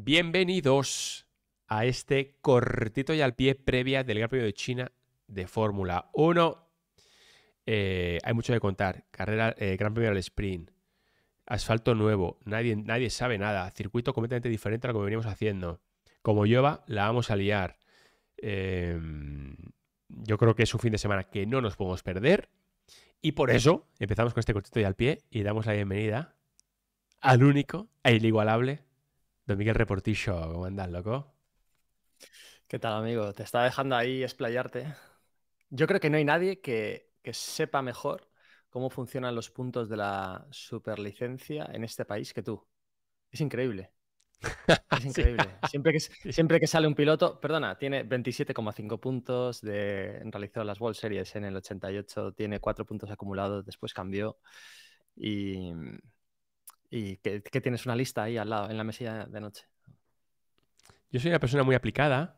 Bienvenidos a este cortito y al pie previa del Gran Premio de China de Fórmula 1. Eh, hay mucho que contar. Carrera, eh, Gran Premio del Sprint, asfalto nuevo, nadie, nadie sabe nada, circuito completamente diferente a lo que veníamos haciendo. Como llueva, la vamos a liar. Em, yo creo que es un fin de semana que no nos podemos perder. Y por eso empezamos con este cortito y al pie y damos la bienvenida al único e inigualable Don Miguel Reportillo, ¿cómo andas, loco? ¿Qué tal, amigo? Te está dejando ahí explayarte. Yo creo que no hay nadie que, sepa mejor cómo funcionan los puntos de la superlicencia en este país que tú. Es increíble. Es increíble. siempre, que, siempre que sale un piloto, perdona, tiene 27,5 puntos, de, realizó las World Series en el 88, tiene 4 puntos acumulados, después cambió y y que, tienes una lista ahí al lado, en la mesilla de noche. Yo soy una persona muy aplicada.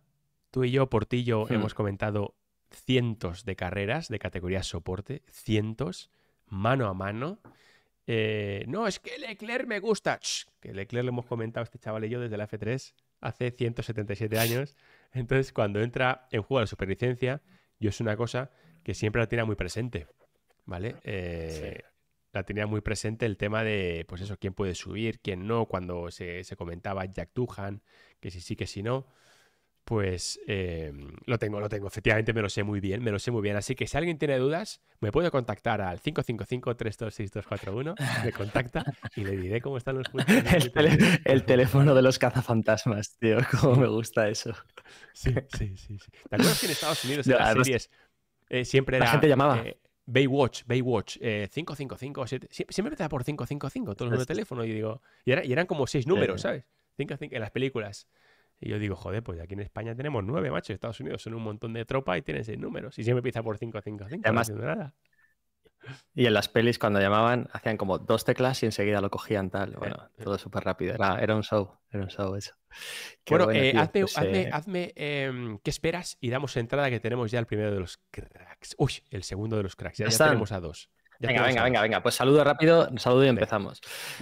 Tú y yo, Portillo, yo, hmm. hemos comentado cientos de carreras de categorías soporte, cientos, mano a mano. Eh, no, es que Leclerc me gusta. que Leclerc lo hemos comentado este chaval y yo desde la F3 hace 177 años. Entonces, cuando entra en juego la superlicencia, yo es una cosa que siempre la tiene muy presente. ¿Vale? Eh, la tenía muy presente el tema de, pues eso, quién puede subir, quién no, cuando se, comentaba Jack Duhan, que si sí, que si no, pues eh, lo tengo, lo tengo, efectivamente me lo sé muy bien, me lo sé muy bien, así que si alguien tiene dudas, me puede contactar al 555-326241, me contacta y le diré cómo están los puntos. el, teléfono de los cazafantasmas, tío, cómo me gusta eso. Sí, sí, sí. ¿Te acuerdas que en Estados Unidos en las series eh, siempre era... La gente llamaba. Eh, Baywatch, Baywatch, eh, 555, 7, siempre, siempre empezaba por 555, todos los números de teléfono, y digo, y, era, y eran como seis números, eh. ¿sabes? 5, 5, en las películas. Y yo digo, joder, pues aquí en España tenemos nueve, macho. Estados Unidos son un montón de tropa y tienen seis números. Y siempre empieza por 555. 5 no nada. Y en las pelis, cuando llamaban, hacían como dos teclas y enseguida lo cogían tal. Eh, bueno, eh. todo súper rápido. Era, un show, era un show eso. bueno, eh, pues, hazme, hazme, em, ¿qué esperas? Y damos entrada que tenemos ya el primero de los cracks. Uy, el segundo de los cracks. Ya, tenemos a dos. venga, venga, venga, venga. Pues saludo rápido, saludo y empezamos.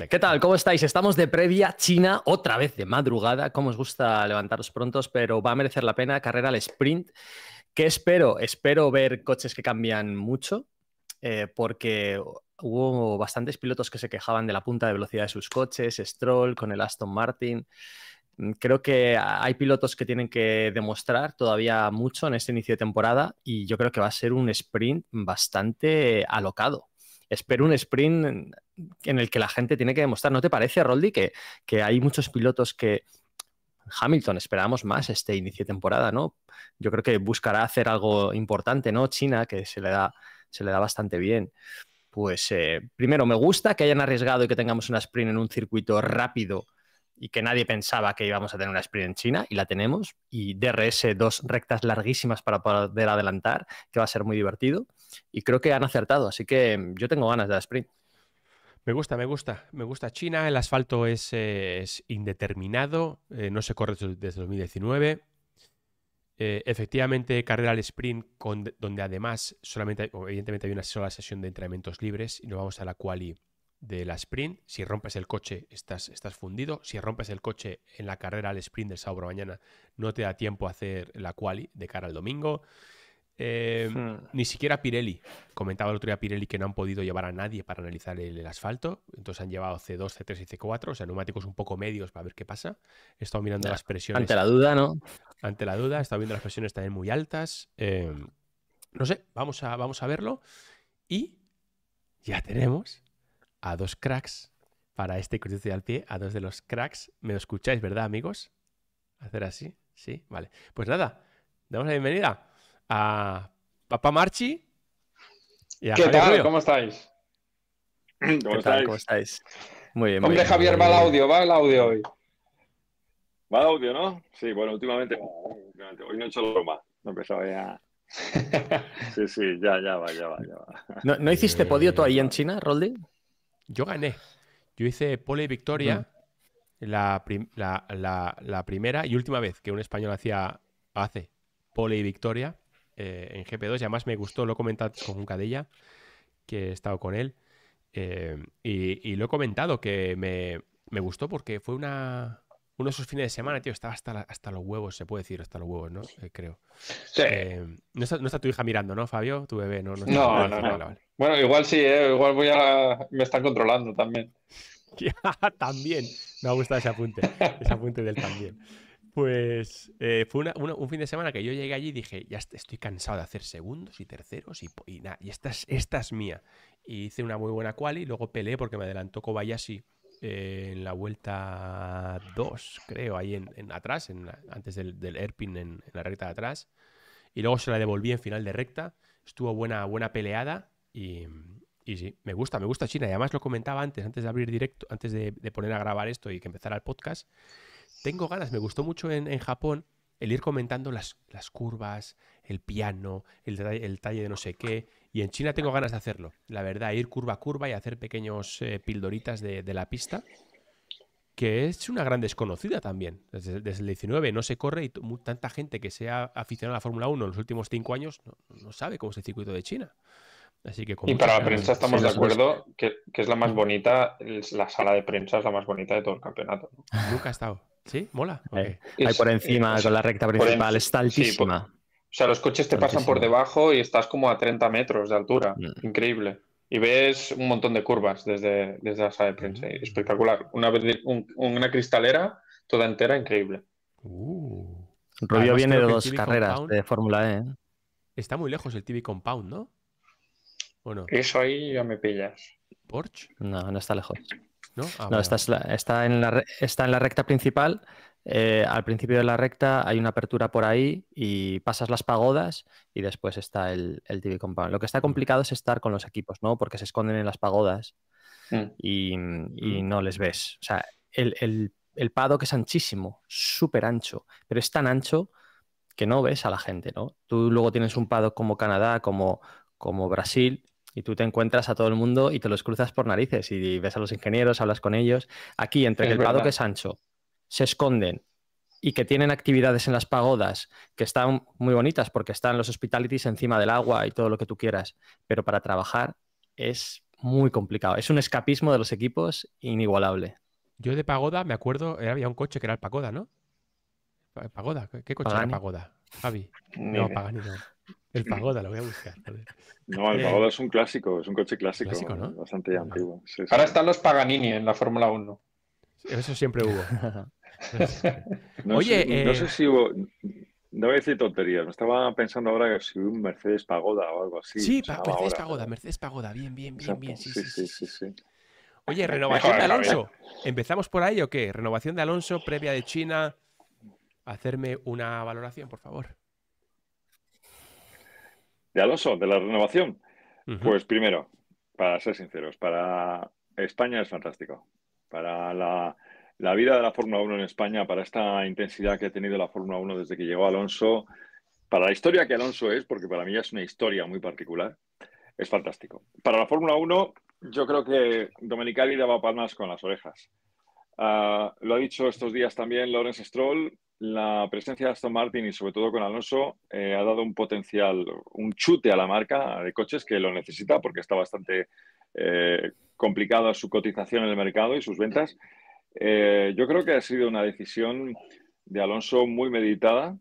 ¿Qué tal? ¿Cómo estáis? Estamos de previa China, otra vez de madrugada. Como os gusta levantaros prontos, pero va a merecer la pena carrera al sprint. ¿Qué espero? Espero ver coches que cambian mucho, eh, porque hubo bastantes pilotos que se quejaban de la punta de velocidad de sus coches, Stroll con el Aston Martin. Mm, creo que hay pilotos que tienen que demostrar todavía mucho en este inicio de temporada y yo creo que va a ser un sprint bastante alocado. Espero un sprint en el que la gente tiene que demostrar. ¿No te parece, Roldi, que, que hay muchos pilotos que Hamilton, esperamos más este inicio de temporada, ¿no? Yo creo que buscará hacer algo importante, ¿no? China, que se le da se le da bastante bien. Pues eh, primero, me gusta que hayan arriesgado y que tengamos una sprint en un circuito rápido y que nadie pensaba que íbamos a tener una sprint en China y la tenemos. Y DRS, dos rectas larguísimas para poder adelantar, que va a ser muy divertido. Y creo que han acertado, así que mm, yo tengo ganas de la sprint. Me gusta, me gusta, me gusta China. El asfalto es, indeterminado, eh, no se corre desde 2019. Eh, efectivamente, carrera al sprint, donde además solamente, hay, evidentemente hay una sola sesión de entrenamientos libres y nos vamos a la quali de la sprint. Si rompes el coche, estás, estás fundido. Si rompes el coche en la carrera al sprint del sábado mañana, no te da tiempo a hacer la quali de cara al domingo. Eh, hmm. Ni siquiera Pirelli. Comentaba el otro día Pirelli que no han podido llevar a nadie para analizar el, asfalto. Entonces han llevado C2, C3 y C4, o sea, neumáticos un poco medios para ver qué pasa. He estado mirando las presiones. Ante la duda, ¿no? Ante la duda, he estado viendo las presiones también muy altas. Em, no sé, vamos a, vamos a verlo. Y ya tenemos a dos cracks para este de al pie, a dos de los cracks. ¿Me lo escucháis, verdad, amigos? Hacer así, sí, vale. Pues nada, damos la bienvenida a Papá Marchi ¿Qué tal? ¿Cómo estáis? ¿Cómo, estáis? Muy bien. Hombre, Javier, va el audio, va el audio hoy. Va el audio, ¿no? Sí, bueno, últimamente, hoy no he hecho más No empezaba ya. Sí, sí, ya, ya va, ya va, ya va. ¿No, ¿no hiciste eh, podio tú ahí en China, Roldi? Yo gané. Yo hice pole y victoria la, la, la, la, primera y última vez que un español hacía hace pole y victoria. Eh, en GP2 y además me gustó, lo he comentado con un cadella que he estado con él eh, y, lo he comentado que me, gustó porque fue una, uno de esos fines de semana, tío, estaba hasta, hasta los huevos, se puede decir, hasta los huevos, ¿no? Eh, creo. no, está, tu hija mirando, ¿no, Fabio? Tu bebé, ¿no? No, no, no, Bueno, igual sí, igual voy a... me están controlando también. también. Me ha gustado ese apunte, ese apunte del también. Pues eh, fue un fin de semana que yo llegué allí y dije, ya estoy cansado de hacer segundos y terceros y, y nada, y esta es, mía. Y hice una muy buena quali, luego peleé porque me adelantó Kobayashi eh, en la vuelta 2, creo, ahí en, atrás, antes del, del Airpin en, la recta de atrás. Y luego se la devolví en final de recta. Estuvo buena, buena peleada y, y sí, me gusta, me gusta China. Y además lo comentaba antes, antes de abrir directo, antes de, de poner a grabar esto y que empezara el podcast tengo ganas, me gustó mucho en, Japón el ir comentando las, curvas, el piano, el, talle de no sé qué. Y en China tengo ganas de hacerlo. La verdad, ir curva a curva y hacer pequeños eh, pildoritas de, la pista, que es una gran desconocida también. Desde, el 19 no se corre y tanta gente que sea aficionada aficionado a la Fórmula 1 en los últimos cinco años no, sabe cómo es el circuito de China. Así que y para la prensa estamos de acuerdo que, es la más bonita, la sala de prensa es la más bonita de todo el campeonato. Nunca ha estado. Sí, mola. Eh, ahí por encima, con la recta principal, está altísima. O sea, los coches te pasan por debajo y estás como a 30 metros de altura. Mm. Increíble. Y ves un montón de curvas desde, desde la sala de prensa. Mm. Espectacular. Una, cristalera toda entera, increíble. Uh. Rubio viene de dos carreras de Fórmula E. ¿eh? Está muy lejos el TV Compound, ¿no? Eso ahí ya me pillas. ¿Porsche? No, no está lejos. ¿no? Ah, está, en la, está en la recta principal. Eh, al principio de la recta hay una apertura por ahí y pasas las pagodas y después está el, TV Compound. Lo que está complicado es estar con los equipos, ¿no? Porque se esconden en las pagodas mm. y, mm. no les ves. O sea, el, el, paddock es anchísimo, súper ancho, pero es tan ancho que no ves a la gente, ¿no? Tú luego tienes un paddock como Canadá, como, como Brasil, y tú te encuentras a todo el mundo y te los cruzas por narices y ves a los ingenieros, hablas con ellos. Aquí, entre el Prado que es ancho, se esconden y que tienen actividades en las pagodas que están muy bonitas porque están los hospitalities encima del agua y todo lo que tú quieras, pero para trabajar es muy complicado. Es un escapismo de los equipos inigualable. Yo de pagoda me acuerdo, había un coche que era el pagoda, ¿no? Pagoda, ¿qué coche era pagoda? Javi. No, Pagani no. El Pagoda, lo voy a buscar. No, el eh, Pagoda es un clásico, es un coche clásico, ¿no? bastante ah. antiguo. Ahora están los Paganini en la Fórmula 1. Eso siempre hubo. no Oye, no eh, sé si hubo. No voy a decir tonterías, me estaba pensando ahora que si un Mercedes Pagoda o algo así. Sí, Mercedes Pagoda, Mercedes Pagoda, bien, bien, bien, bien. sí, sí, sí. Oye, renovación de Alonso. ¿Empezamos por ahí o qué? Renovación de Alonso previa de China. Hacerme una valoración, por favor de Alonso, de la renovación. Pues primero, para ser sinceros, para España es fantástico. Para la, vida de la Fórmula 1 en España, para esta intensidad que ha tenido la Fórmula 1 desde que llegó Alonso, para la historia que Alonso es, porque para mí es una historia muy particular, es fantástico. Para la Fórmula 1, yo creo que Domenicali daba palmas con las orejas. Ah, lo ha dicho estos días también Lawrence Stroll, la presencia de Aston Martin y sobre todo con Alonso eh, ha dado un potencial, un chute a la marca de coches que lo necesita porque está bastante eh, complicada su cotización en el mercado y sus ventas. Eh, yo creo que ha sido una decisión de Alonso muy meditada,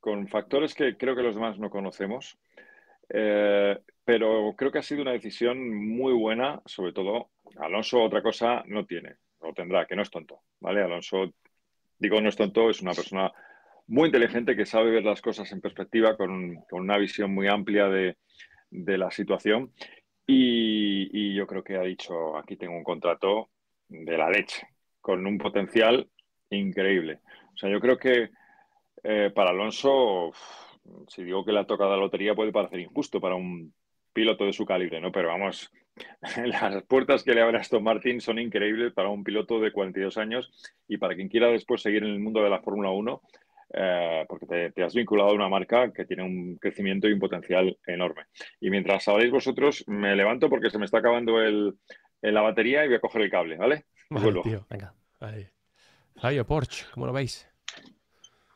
con factores que creo que los demás no conocemos, pero creo que ha sido una decisión muy buena, sobre todo Alonso otra cosa no tiene, lo tendrá, que no es tonto, ¿vale? Alonso, digo, no es tonto, es una persona muy inteligente que sabe ver las cosas en perspectiva, con, una visión muy amplia de, la situación. Y, yo creo que ha dicho, aquí tengo un contrato de la leche, con un potencial increíble. O sea, yo creo que eh, para Alonso, si digo que la ha tocado la lotería, puede parecer injusto para un piloto de su calibre, ¿no? Pero vamos, Las puertas que le abre Aston Martin son increíbles para un piloto de 42 años y para quien quiera después seguir en el mundo de la Fórmula 1, eh, porque te, has vinculado a una marca que tiene un crecimiento y un potencial enorme. Y mientras sabréis vosotros, me levanto porque se me está acabando la batería y voy a coger el cable, ¿vale? Vuelvo. venga. Ahí. Porsche, ¿cómo lo veis?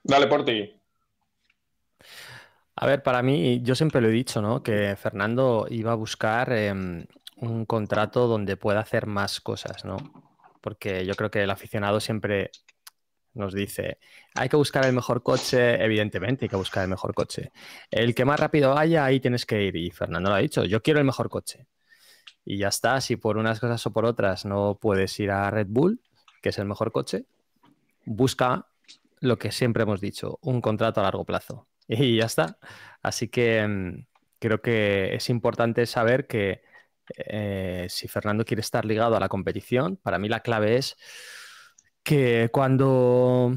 Dale, Porti. A ver, para mí, yo siempre lo he dicho, ¿no? Que Fernando iba a buscar em, un contrato donde pueda hacer más cosas, ¿no? Porque yo creo que el aficionado siempre nos dice, hay que buscar el mejor coche, evidentemente hay que buscar el mejor coche. El que más rápido haya, ahí tienes que ir. Y Fernando lo ha dicho, yo quiero el mejor coche. Y ya está, si por unas cosas o por otras no puedes ir a Red Bull, que es el mejor coche, busca lo que siempre hemos dicho, un contrato a largo plazo. Y ya está. Así que mm, creo que es importante saber que eh, si Fernando quiere estar ligado a la competición, para mí la clave es que cuando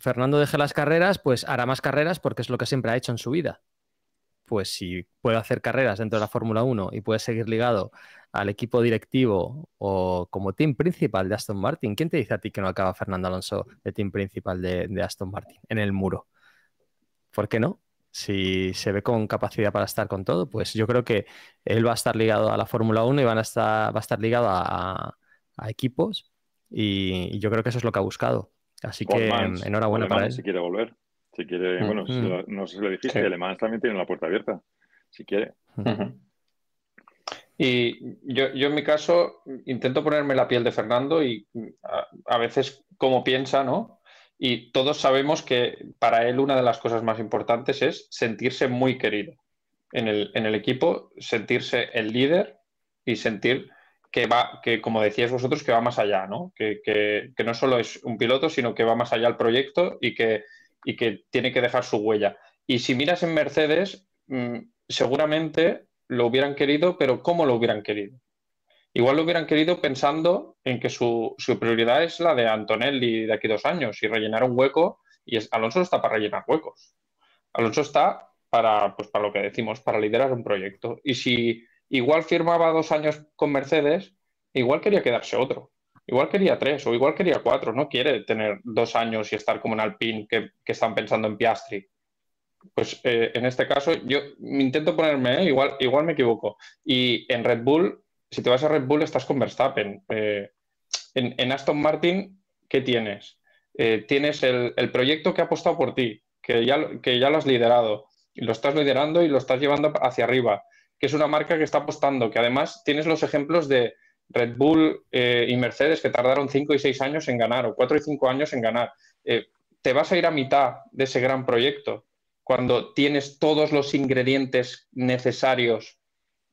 Fernando deje las carreras, pues hará más carreras porque es lo que siempre ha hecho en su vida. Pues si puede hacer carreras dentro de la Fórmula 1 y puede seguir ligado al equipo directivo o como team principal de Aston Martin, ¿quién te dice a ti que no acaba Fernando Alonso de team principal de, de Aston Martin en el muro? ¿Por qué no? si se ve con capacidad para estar con todo, pues yo creo que él va a estar ligado a la Fórmula 1 y van a estar, va a estar ligado a, equipos y, yo creo que eso es lo que ha buscado. Así que enhorabuena para él. Si quiere volver, si quiere, bueno, no sé si lo dijiste, sí. también tiene la puerta abierta, si quiere. Y yo, yo, en mi caso intento ponerme la piel de Fernando y a veces como piensa, ¿no? Y todos sabemos que para él una de las cosas más importantes es sentirse muy querido en el, equipo, sentirse el líder y sentir que va, que como decíais vosotros, que va más allá, ¿no? Que, no solo es un piloto, sino que va más allá al proyecto y que, que tiene que dejar su huella. Y si miras en Mercedes, mm, seguramente lo hubieran querido, pero ¿cómo lo hubieran querido? Igual lo hubieran querido pensando en que su, prioridad es la de Antonelli de aquí dos años y rellenar un hueco. Y Alonso no está para rellenar huecos. Alonso está para, pues, para lo que decimos, para liderar un proyecto. Y si igual firmaba dos años con Mercedes, igual quería quedarse otro. Igual quería tres o igual quería cuatro. No quiere tener dos años y estar como en Alpine que, están pensando en Piastri. Pues eh, en este caso, yo intento ponerme, ¿eh? igual, igual me equivoco. Y en Red Bull si te vas a Red Bull estás con Verstappen. Eh, en, Aston Martin, ¿qué tienes? Eh, tienes el, proyecto que ha apostado por ti, que ya, que ya lo has liderado, y lo estás liderando y lo estás llevando hacia arriba, que es una marca que está apostando, que además tienes los ejemplos de Red Bull eh, y Mercedes que tardaron 5 y 6 años en ganar, o 4 y 5 años en ganar. te vas a ir a mitad de ese gran proyecto cuando tienes todos los ingredientes necesarios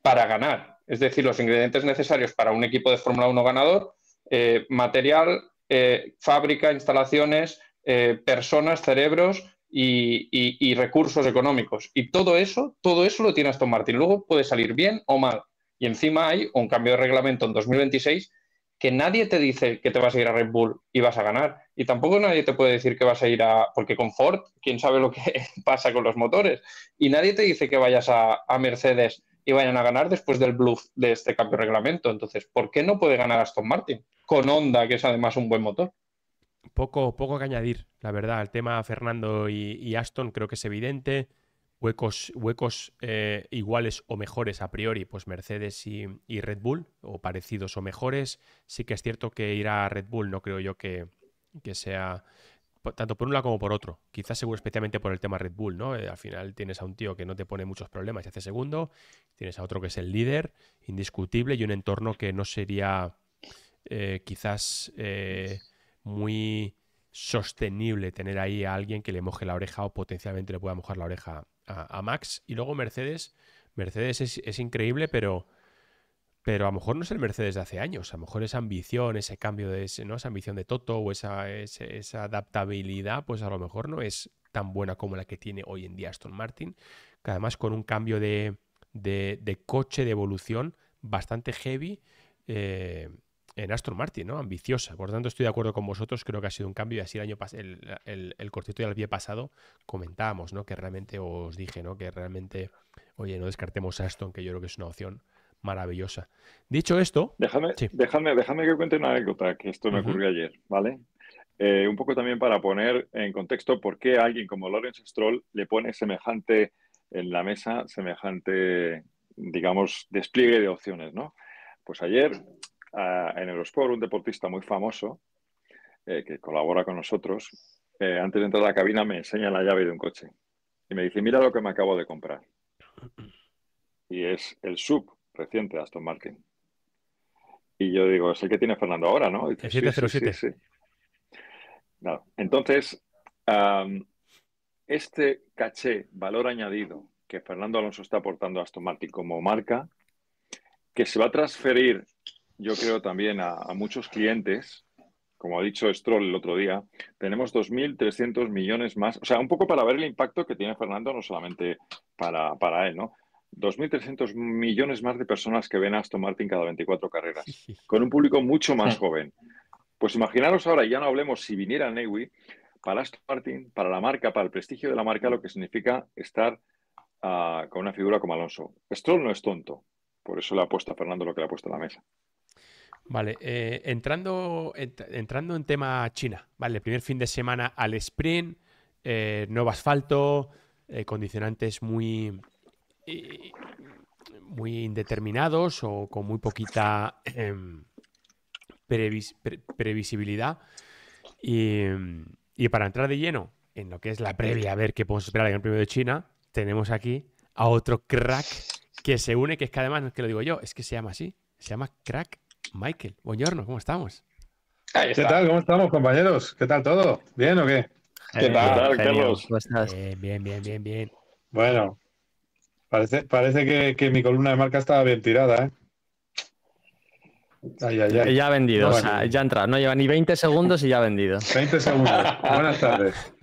para ganar es decir, los ingredientes necesarios para un equipo de Fórmula 1 ganador, eh, material, eh, fábrica, instalaciones, eh, personas, cerebros y, recursos económicos. Y todo eso, todo eso lo tiene Aston Martin. Luego puede salir bien o mal. Y encima hay un cambio de reglamento en 2026 que nadie te dice que te vas a ir a Red Bull y vas a ganar. Y tampoco nadie te puede decir que vas a ir a... Porque con Ford, quién sabe lo que pasa con los motores. Y nadie te dice que vayas a Mercedes y vayan a ganar después del bluff de este cambio de reglamento. Entonces, ¿por qué no puede ganar Aston Martin? Con Honda, que es además un buen motor. Poco, poco que añadir, la verdad. El tema Fernando y, Aston creo que es evidente. Huecos, huecos eh, iguales o mejores a priori, pues Mercedes y, Red Bull, o parecidos o mejores. Sí que es cierto que ir a Red Bull no creo yo que, que sea tanto por una lado como por otro. Quizás seguro especialmente por el tema Red Bull, ¿no? Eh, al final tienes a un tío que no te pone muchos problemas y hace segundo, tienes a otro que es el líder, indiscutible, y un entorno que no sería eh, quizás eh, muy sostenible tener ahí a alguien que le moje la oreja o potencialmente le pueda mojar la oreja a, Max. Y luego Mercedes, Mercedes es increíble, pero pero a lo mejor no es el Mercedes de hace años, a lo mejor esa ambición, ese cambio de ese, ¿no? esa ambición de Toto o esa, esa adaptabilidad, pues a lo mejor no es tan buena como la que tiene hoy en día Aston Martin, que además con un cambio de, de, coche de evolución bastante heavy eh, en Aston Martin, ¿no? Ambiciosa. Por lo tanto, estoy de acuerdo con vosotros, creo que ha sido un cambio y así el año pasado, el, cortito del el pasado comentábamos, ¿no? Que realmente os dije, ¿no? Que realmente, oye, no descartemos Aston, que yo creo que es una opción maravillosa. Dicho esto. Déjame, déjame, déjame que cuente una anécdota que esto me ocurrió ayer, ¿vale? Eh, un poco también para poner en contexto por qué alguien como Lawrence Stroll le pone semejante en la mesa, semejante, digamos, despliegue de opciones, ¿no? Pues ayer en el Eurosport, un deportista muy famoso eh, que colabora con nosotros, eh, antes de entrar a la cabina me enseña la llave de un coche y me dice, mira lo que me acabo de comprar. Y es el sub reciente, Aston Martin. Y yo digo, es el que tiene Fernando ahora, ¿no? 707. Entonces, este caché, valor añadido que Fernando Alonso está aportando a Aston Martin como marca, que se va a transferir, yo creo, también a, muchos clientes. Como ha dicho Stroll el otro día, tenemos 2.300 millones más. O sea, un poco para ver el impacto que tiene Fernando, no solamente para él, ¿no? 2.300 millones más de personas que ven a Aston Martin cada 24 carreras, con un público mucho más joven. Pues imaginaros ahora, ya no hablemos si viniera Newey, para Aston Martin, para la marca, para el prestigio de la marca, lo que significa estar ah, con una figura como Alonso. Stroll no es tonto, por eso le ha puesto a Fernando lo que le ha puesto a la mesa. Vale, eh, entrando, entrando en tema China, vale, primer fin de semana al sprint, eh, nuevo asfalto, eh, condicionantes muy, eh, muy indeterminados o con muy poquita em, previsibilidad. Y, y, para entrar de lleno en lo que es la previa, a ver qué podemos esperar en el Premio de China, tenemos aquí a otro crack que se une, que es que además, no es que lo digo yo, es que se llama así, se llama Crack Michael. Buongiorno, ¿cómo estamos? ¿Qué tal? ¿Cómo estamos, compañeros? ¿Qué tal todo? ¿Bien o qué? ¿Qué, tal, Carlos? ¿Cómo estás? Eh, bien, bien, bien, bien. Bueno, Parece, parece que, que, mi columna de marca estaba bien tirada, ¿eh? Ya ha vendido, ya ha entrado. No lleva ni 20 segundos y ya ha vendido. 20 segundos. Buenas tardes.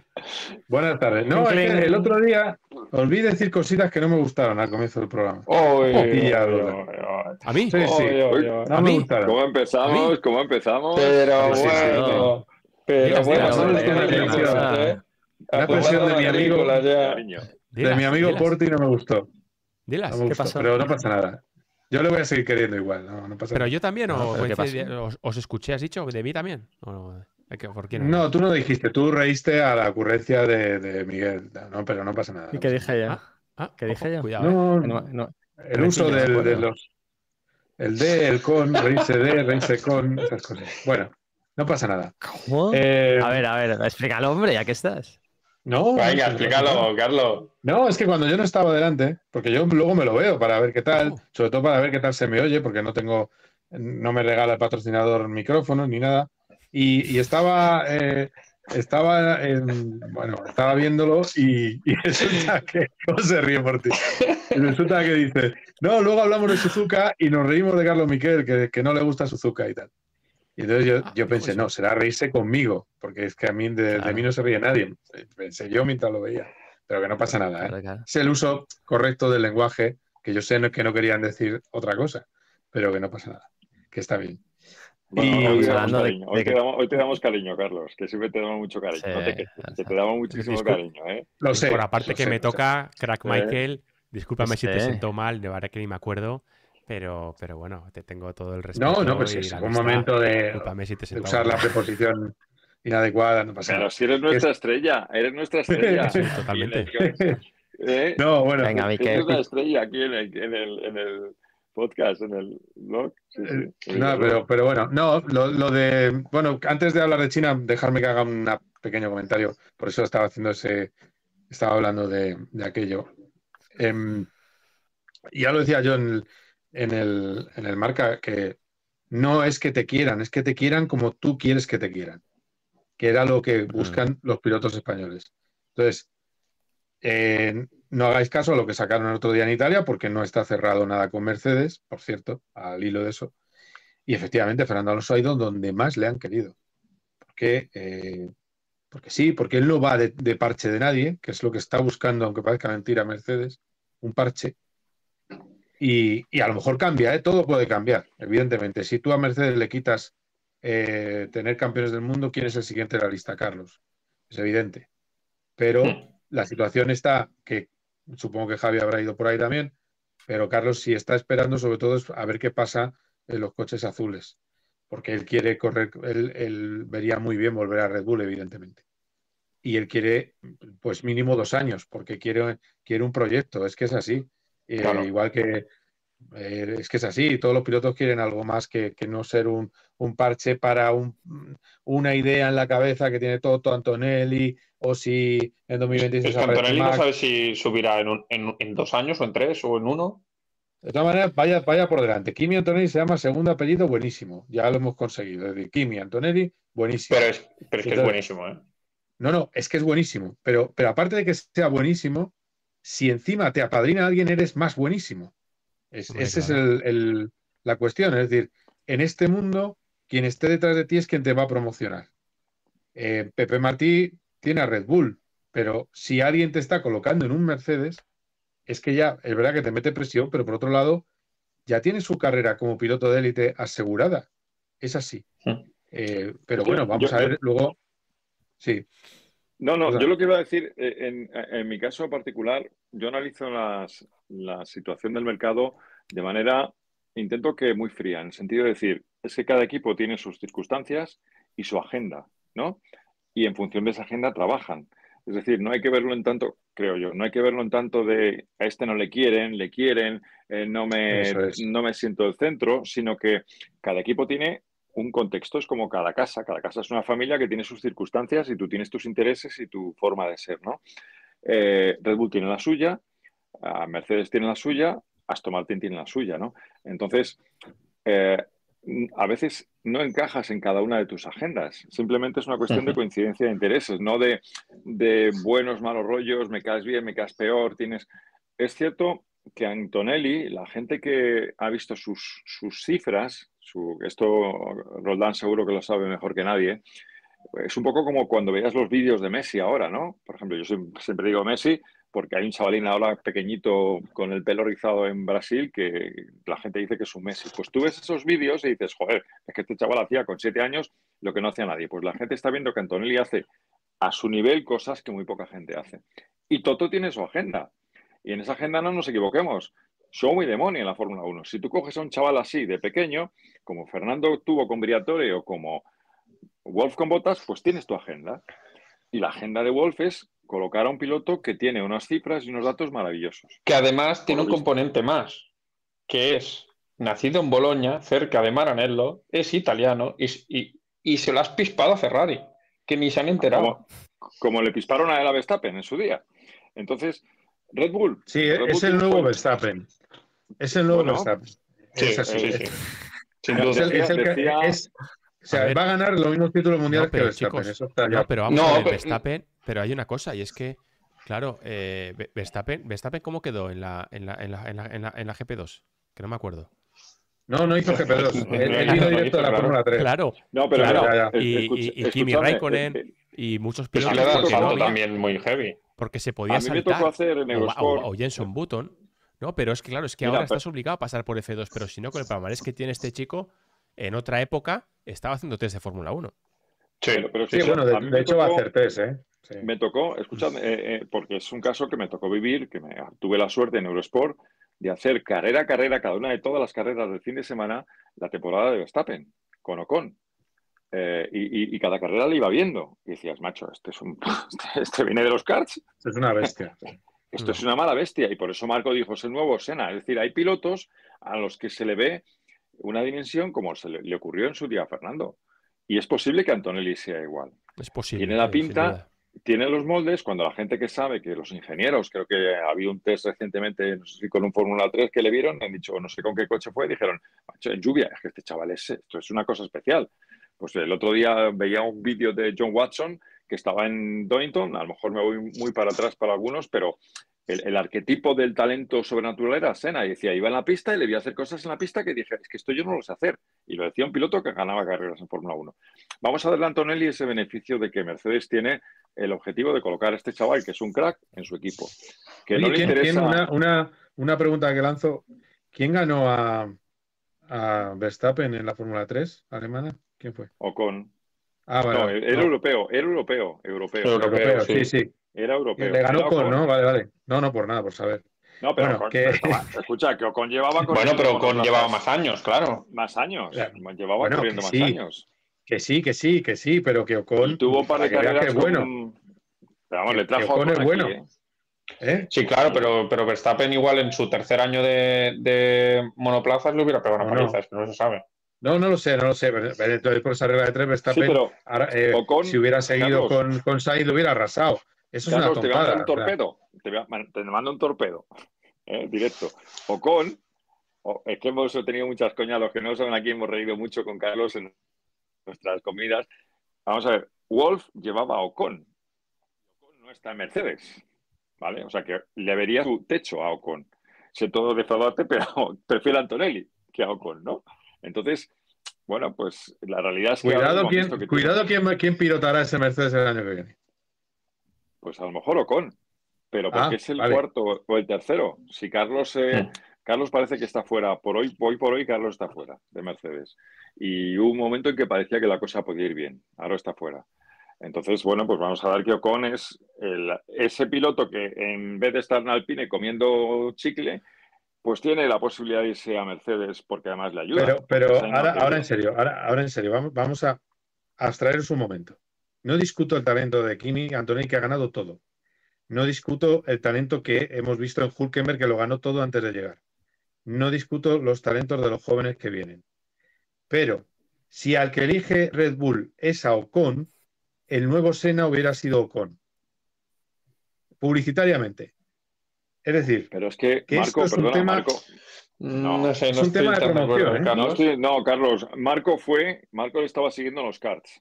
Buenas tardes. No, el otro día olví decir cositas que no me gustaron al comienzo del programa. Oh, ¿A mí? Sí, sí. No me gustaron. ¿Cómo empezamos? ¿Cómo empezamos? Pero bueno. Pero bueno. La ¿eh? presión de mi amigo. De mi amigo Porti no me gustó. Dilas, ¿qué Pero no pasa nada. Yo le voy a seguir queriendo igual, ¿Pero yo también os, escuché? ¿Has dicho de mí también? No, tú no dijiste, tú reíste a la ocurrencia de, Miguel, pero no pasa nada. ¿Y ah, ah, qué dije ya? ¿Qué dije ya? Cuidado. Eh. El uso del, de los. El de, el con, reírse de, reírse con, esas cosas. Bueno, no pasa nada. Eh, a ver, a ver, explícalo, hombre, ya que estás. No. Carlos. No, es que cuando yo no estaba delante, porque yo luego me lo veo para ver qué tal, oh. sobre todo para ver qué tal se me oye, porque no tengo, no me regala el patrocinador micrófono ni nada. Y, estaba, eh, estaba, bueno, estaba viéndolo y, resulta que, no se ríe por ti, resulta que dice, no, luego hablamos de Suzuka y nos reímos de Carlos Miquel, que, que no le gusta Suzuka y tal. Y entonces yo, ah, pensé, no, será reírse conmigo, porque es que a mí de, mí no se ríe nadie. Pensé yo mientras lo veía, pero que no pasa nada. ¿eh? Es el uso correcto del lenguaje, que yo sé que no querían decir otra cosa, pero que no pasa nada, que está bien. hoy, te damos, cariño, Carlos, que siempre te damos mucho cariño. te, damos muchísimo cariño. ¿eh? Lo sé. Por aparte parte que me toca, Crack ¿Eh? Michael, discúlpame si te este. siento mal, de verdad que ni me acuerdo. Pero, pero bueno, te tengo todo el respeto. No, no, pues es un momento de, usar la preposición inadecuada, no pasa nada. si eres nuestra estrella, eres nuestra estrella. totalmente. Eh, eh, no, bueno. Venga, Eres una estrella aquí en el, podcast, en el blog. Eh, no, pero, bueno, no, lo, de. Bueno, antes de hablar de China, dejarme que haga un pequeño comentario. Por eso estaba haciendo ese. Estaba hablando de, aquello. Eh, ya lo decía yo en el en el, marca que no es que te quieran, es que te quieran como tú quieres que te quieran, que era lo que mm. buscan los pilotos españoles. Entonces, eh, no hagáis caso a lo que sacaron el otro día en Italia, porque no está cerrado nada con Mercedes, por cierto, al hilo de eso. Y efectivamente, Fernando Alonso ha ido donde más le han querido. Porque, eh, porque sí, porque él no va de, de parche de nadie, que es lo que está buscando, aunque parezca mentira, Mercedes, un parche y, a lo mejor cambia, ¿eh? todo puede cambiar, evidentemente. Si tú a Mercedes le quitas eh, tener campeones del mundo, ¿quién es el siguiente de la lista, Carlos? Es evidente. Pero la situación está que supongo que Javi habrá ido por ahí también, pero Carlos sí está esperando sobre todo a ver qué pasa en los coches azules, porque él quiere correr, él, él, vería muy bien volver a Red Bull, evidentemente. Y él quiere, pues mínimo dos años, porque quiere, quiere un proyecto, es que es así. Igual que eh, es que es así, todos los pilotos quieren algo más que, no ser un, parche para una idea en la cabeza que tiene todo Antonelli o si en 2026... Antonelli no sabe si subirá en, dos años o en tres o en uno. De todas maneras, vaya, vaya por delante. Kimi Antonelli se llama segundo apellido buenísimo, ya lo hemos conseguido. Es decir, Kimi Antonelli, buenísimo. Pero es, que es buenísimo, ¿eh? No, no, es que es buenísimo, pero, pero aparte de que sea buenísimo, si encima te apadrina alguien, eres más buenísimo. esa es la cuestión. Es decir, en este mundo, quien esté detrás de ti es quien te va a promocionar. Eh, Pepe Martí tiene a Red Bull, pero si alguien te está colocando en un Mercedes, es que ya es verdad que te mete presión, pero por otro lado, ya tiene su carrera como piloto de élite asegurada. Es así. Eh, pero bueno, vamos a ver luego. Sí. No, no, yo lo que iba a decir, eh, en, mi caso particular, yo analizo la situación del mercado de manera, intento que muy fría, en el sentido de decir, es que cada equipo tiene sus circunstancias y su agenda, ¿no? Y en función de esa agenda trabajan. Es decir, no hay que verlo en tanto, creo yo, no hay que verlo en tanto de a este no le quieren, le quieren, eh, no, me, no me siento el centro, sino que cada equipo tiene un contexto, es como cada casa, cada casa es una familia que tiene sus circunstancias y tú tienes tus intereses y tu forma de ser, ¿no? Eh, Red Bull tiene la suya, Mercedes tiene la suya, Aston Martin tiene la suya, ¿no? Entonces, eh, a veces no encajas en cada una de tus agendas. Simplemente es una cuestión de coincidencia de intereses, no de, de buenos, malos rollos, me caes bien, me caes peor, tienes... Es cierto que Antonelli, la gente que ha visto sus, cifras, esto Roldán seguro que lo sabe mejor que nadie, es un poco como cuando veías los vídeos de Messi ahora, ¿no? Por ejemplo, yo siempre digo Messi porque hay un chavalín ahora pequeñito con el pelo rizado en Brasil que la gente dice que es un Messi. Pues tú ves esos vídeos y dices, joder, es que este chaval hacía con siete años lo que no hacía nadie. Pues la gente está viendo que Antonelli hace a su nivel cosas que muy poca gente hace. Y Toto tiene su agenda. Y en esa agenda no nos equivoquemos. Show muy demonios en la Fórmula 1. Si tú coges a un chaval así de pequeño, como Fernando tuvo con Briatore o como Wolf con Botas, pues tienes tu agenda. Y la agenda de Wolf es colocar a un piloto que tiene unas cifras y unos datos maravillosos. Que además tiene un componente más, que es nacido en Boloña, cerca de Maranello, es italiano y, se lo has pispado a Ferrari, que ni se han enterado. Como, le pisparon a él a Verstappen en su día. Entonces, Red Bull. Sí, es el nuevo Verstappen. Es el nuevo Verstappen. Sí, es Sí, sí. es el, que es o sea, va a ganar los mismos títulos mundiales pero, que Verstappen. Chicos, no, pero vamos Verstappen, pero hay una cosa, y es que, claro, eh, Verstappen, Verstappen, ¿cómo quedó en la, en la, en la, en la, GP2? Que no me acuerdo. No, no hizo GP2. Él vino directo a la Fórmula 3. Claro. No, pero claro. ya, ya. Y, escucha, y, y Kimi Raikkonen eh, eh, y muchos pilotos. Pues le no también muy heavy. Porque se podía a mí Me tocó hacer en o, o, Jenson Button. No, pero es que claro, es que ahora estás obligado a pasar por F2, pero si no, con el palmarés que tiene este chico, en otra época estaba haciendo test de Fórmula 1. Sí, bueno, de, hecho va a hacer test, ¿eh? Me tocó, escúchame, eh, eh, porque es un caso que me tocó vivir, que tuve la suerte en Eurosport de hacer carrera a carrera, cada una de todas las carreras del fin de semana, la temporada de Verstappen, con Ocon. Eh, y, cada carrera le iba viendo. Y decías, macho, este, es este, este viene de los karts. Es una bestia. Esto es mm. una mala bestia. Y por eso Marco dijo, es el nuevo Sena. Es decir, hay pilotos a los que se le ve una dimensión como se le, ocurrió en su día a Fernando. Y es posible que Antonelli sea igual. Es posible. Tiene la pinta, tiene los moldes, cuando la gente que sabe que los ingenieros, creo que había un test recientemente con un Fórmula 3 que le vieron, han dicho, no sé con qué coche fue, dijeron, macho, en lluvia, es que este chaval esto es una cosa especial. Pues el otro día veía un vídeo de John Watson que estaba en Donington, a lo mejor me voy muy para atrás para algunos, pero el, arquetipo del talento sobrenatural era Sena. Y decía, iba en la pista y le vi hacer cosas en la pista que dije, es que esto yo no lo sé hacer. Y lo decía un piloto que ganaba carreras en Fórmula 1. Vamos a darle a Antonelli ese beneficio de que Mercedes tiene el objetivo de colocar a este chaval, que es un crack, en su equipo. Que una, pregunta que lanzo. ¿Quién ganó a, a Verstappen en la Fórmula 3 alemana? ¿Quién fue? Ocon. Ah, bueno. No, era europeo, era europeo, europeo. europeo, sí. sí, Era europeo. Le ganó por, ¿no? Vale, vale. No, no, por nada, por saber. No, pero escucha, que Ocon llevaba Bueno, pero Ocon llevaba más años, claro. Más años. Llevaba corriendo más años. Que sí, que sí, que sí, pero que Ocon. tuvo para que carreras bueno. vamos, le trajo Ocon, Ocon es bueno. ¿eh? ¿eh? Sí, claro, pero, pero Verstappen igual en su tercer año de, de monoplazas le hubiera pegado a paliza, no, no se sabe. No, no lo sé, no lo sé. Entonces, por esa de tres, está pero, eh, si hubiera seguido con, con lo hubiera arrasado. Eso es una te, un torpedo, te, eh, mando un torpedo. directo. Ocon, es que hemos tenido muchas coñas, los que no saben aquí hemos reído mucho con Carlos en nuestras comidas. Vamos a ver, Wolf llevaba a Ocon. Ocon no está en Mercedes, ¿vale? O sea que le vería su techo a Ocon. Sé todo defraudante, pero prefiero Antonelli que a Ocon, ¿no? Entonces, bueno, pues la realidad es que. Cuidado, quién, pilotará ese Mercedes el año que viene. Pues a lo mejor Ocon, pero porque ah, es el cuarto o el tercero. Si Carlos. Eh, Carlos parece que está fuera. Por hoy, hoy por hoy, Carlos está fuera de Mercedes. Y hubo un momento en que parecía que la cosa podía ir bien. Ahora está fuera. Entonces, bueno, pues vamos a ver que Ocon es ese piloto que en vez de estar en Alpine comiendo chicle, pues tiene la posibilidad de irse a Mercedes porque además le ayuda. Pero, ahora, en serio, ahora, en serio, vamos, a abstraeros un momento. No discuto el talento de Kimi Antonelli que ha ganado todo. No discuto el talento que hemos visto en Hulkenberg que lo ganó todo antes de llegar. No discuto los talentos de los jóvenes que vienen. Pero si al que elige Red Bull es a Ocon, el nuevo Sena hubiera sido Ocon. Publicitariamente. Es decir, pero es que, Marco, mm, No, sé, no tema de promoción. ¿eh? ¿eh? No, Carlos, Marco fue, Marco le estaba siguiendo los cards.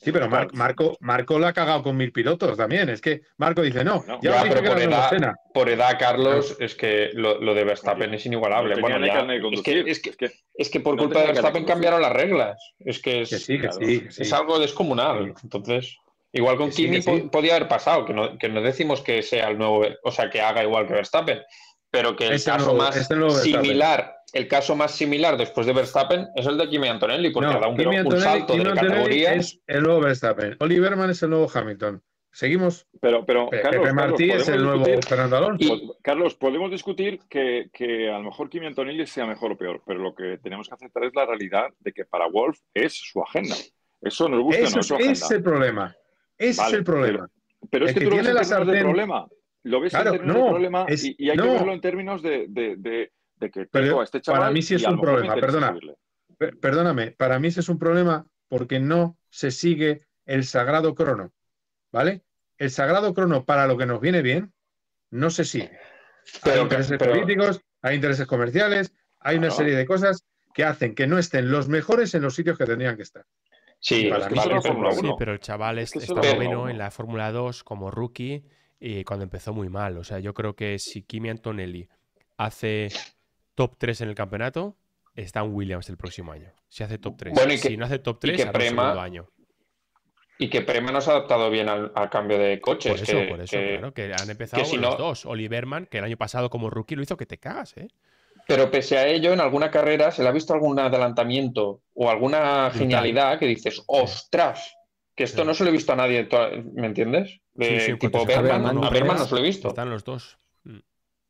Sí, pero Marco, Marco lo ha cagado con mil pilotos también. Es que Marco dice, no, ya, pero por edad, por edad, Carlos, es que lo, de Verstappen es inigualable. bueno, es, que, por culpa de Verstappen cambiaron las reglas. Es que es, es algo descomunal. Entonces. Igual con Kimi podía haber pasado, que no, decimos que sea el nuevo, o sea, que haga igual que Verstappen, pero que el este caso más este similar, el caso más similar después de Verstappen es el de Kimi Antonelli, porque un, salto de categoría. Es el nuevo Verstappen. Oliverman es el nuevo Hamilton. Seguimos. Pero, pero Carlos, Pepe Martí es el nuevo Fernando Alonso. Carlos, podemos discutir que, a lo mejor Kimi Antonelli sea mejor o peor, pero lo que tenemos que aceptar es la realidad de que para Wolf es su agenda. Eso nos gusta. Eso, es su agenda. Ese problema. Ese es el problema. Pero, es que, tiene ves problema. Lo ves en de problema y, hay que verlo en términos de, que este chaval Para mí sí es un problema, perdona. perdóname, para mí sí es un problema porque no se sigue el sagrado crono. ¿Vale? El sagrado crono, para lo que nos viene bien, no se sigue. hay intereses políticos, hay intereses comerciales, hay una serie de cosas que hacen que no estén los mejores en los sitios que tendrían que estar. Sí, pero el chaval está en la Fórmula 2 como rookie y cuando empezó muy mal. O sea, yo creo que si Kimi Antonelli hace top 3 en el campeonato, está en Williams el próximo año. Si hace top 3. si no hace top 3, segundo año. Y que Prema no se ha adaptado bien al, cambio de coches. Por eso, que, por eso, que, que han empezado los dos. Oliverman, que el año pasado como rookie lo hizo que te cagas, ¿eh? Pero pese a ello, en alguna carrera se le ha visto algún adelantamiento o alguna genialidad que dices, ostras, que esto no se lo he visto a nadie, ¿me entiendes? Pues, a Berman, no se lo he visto. Están los dos.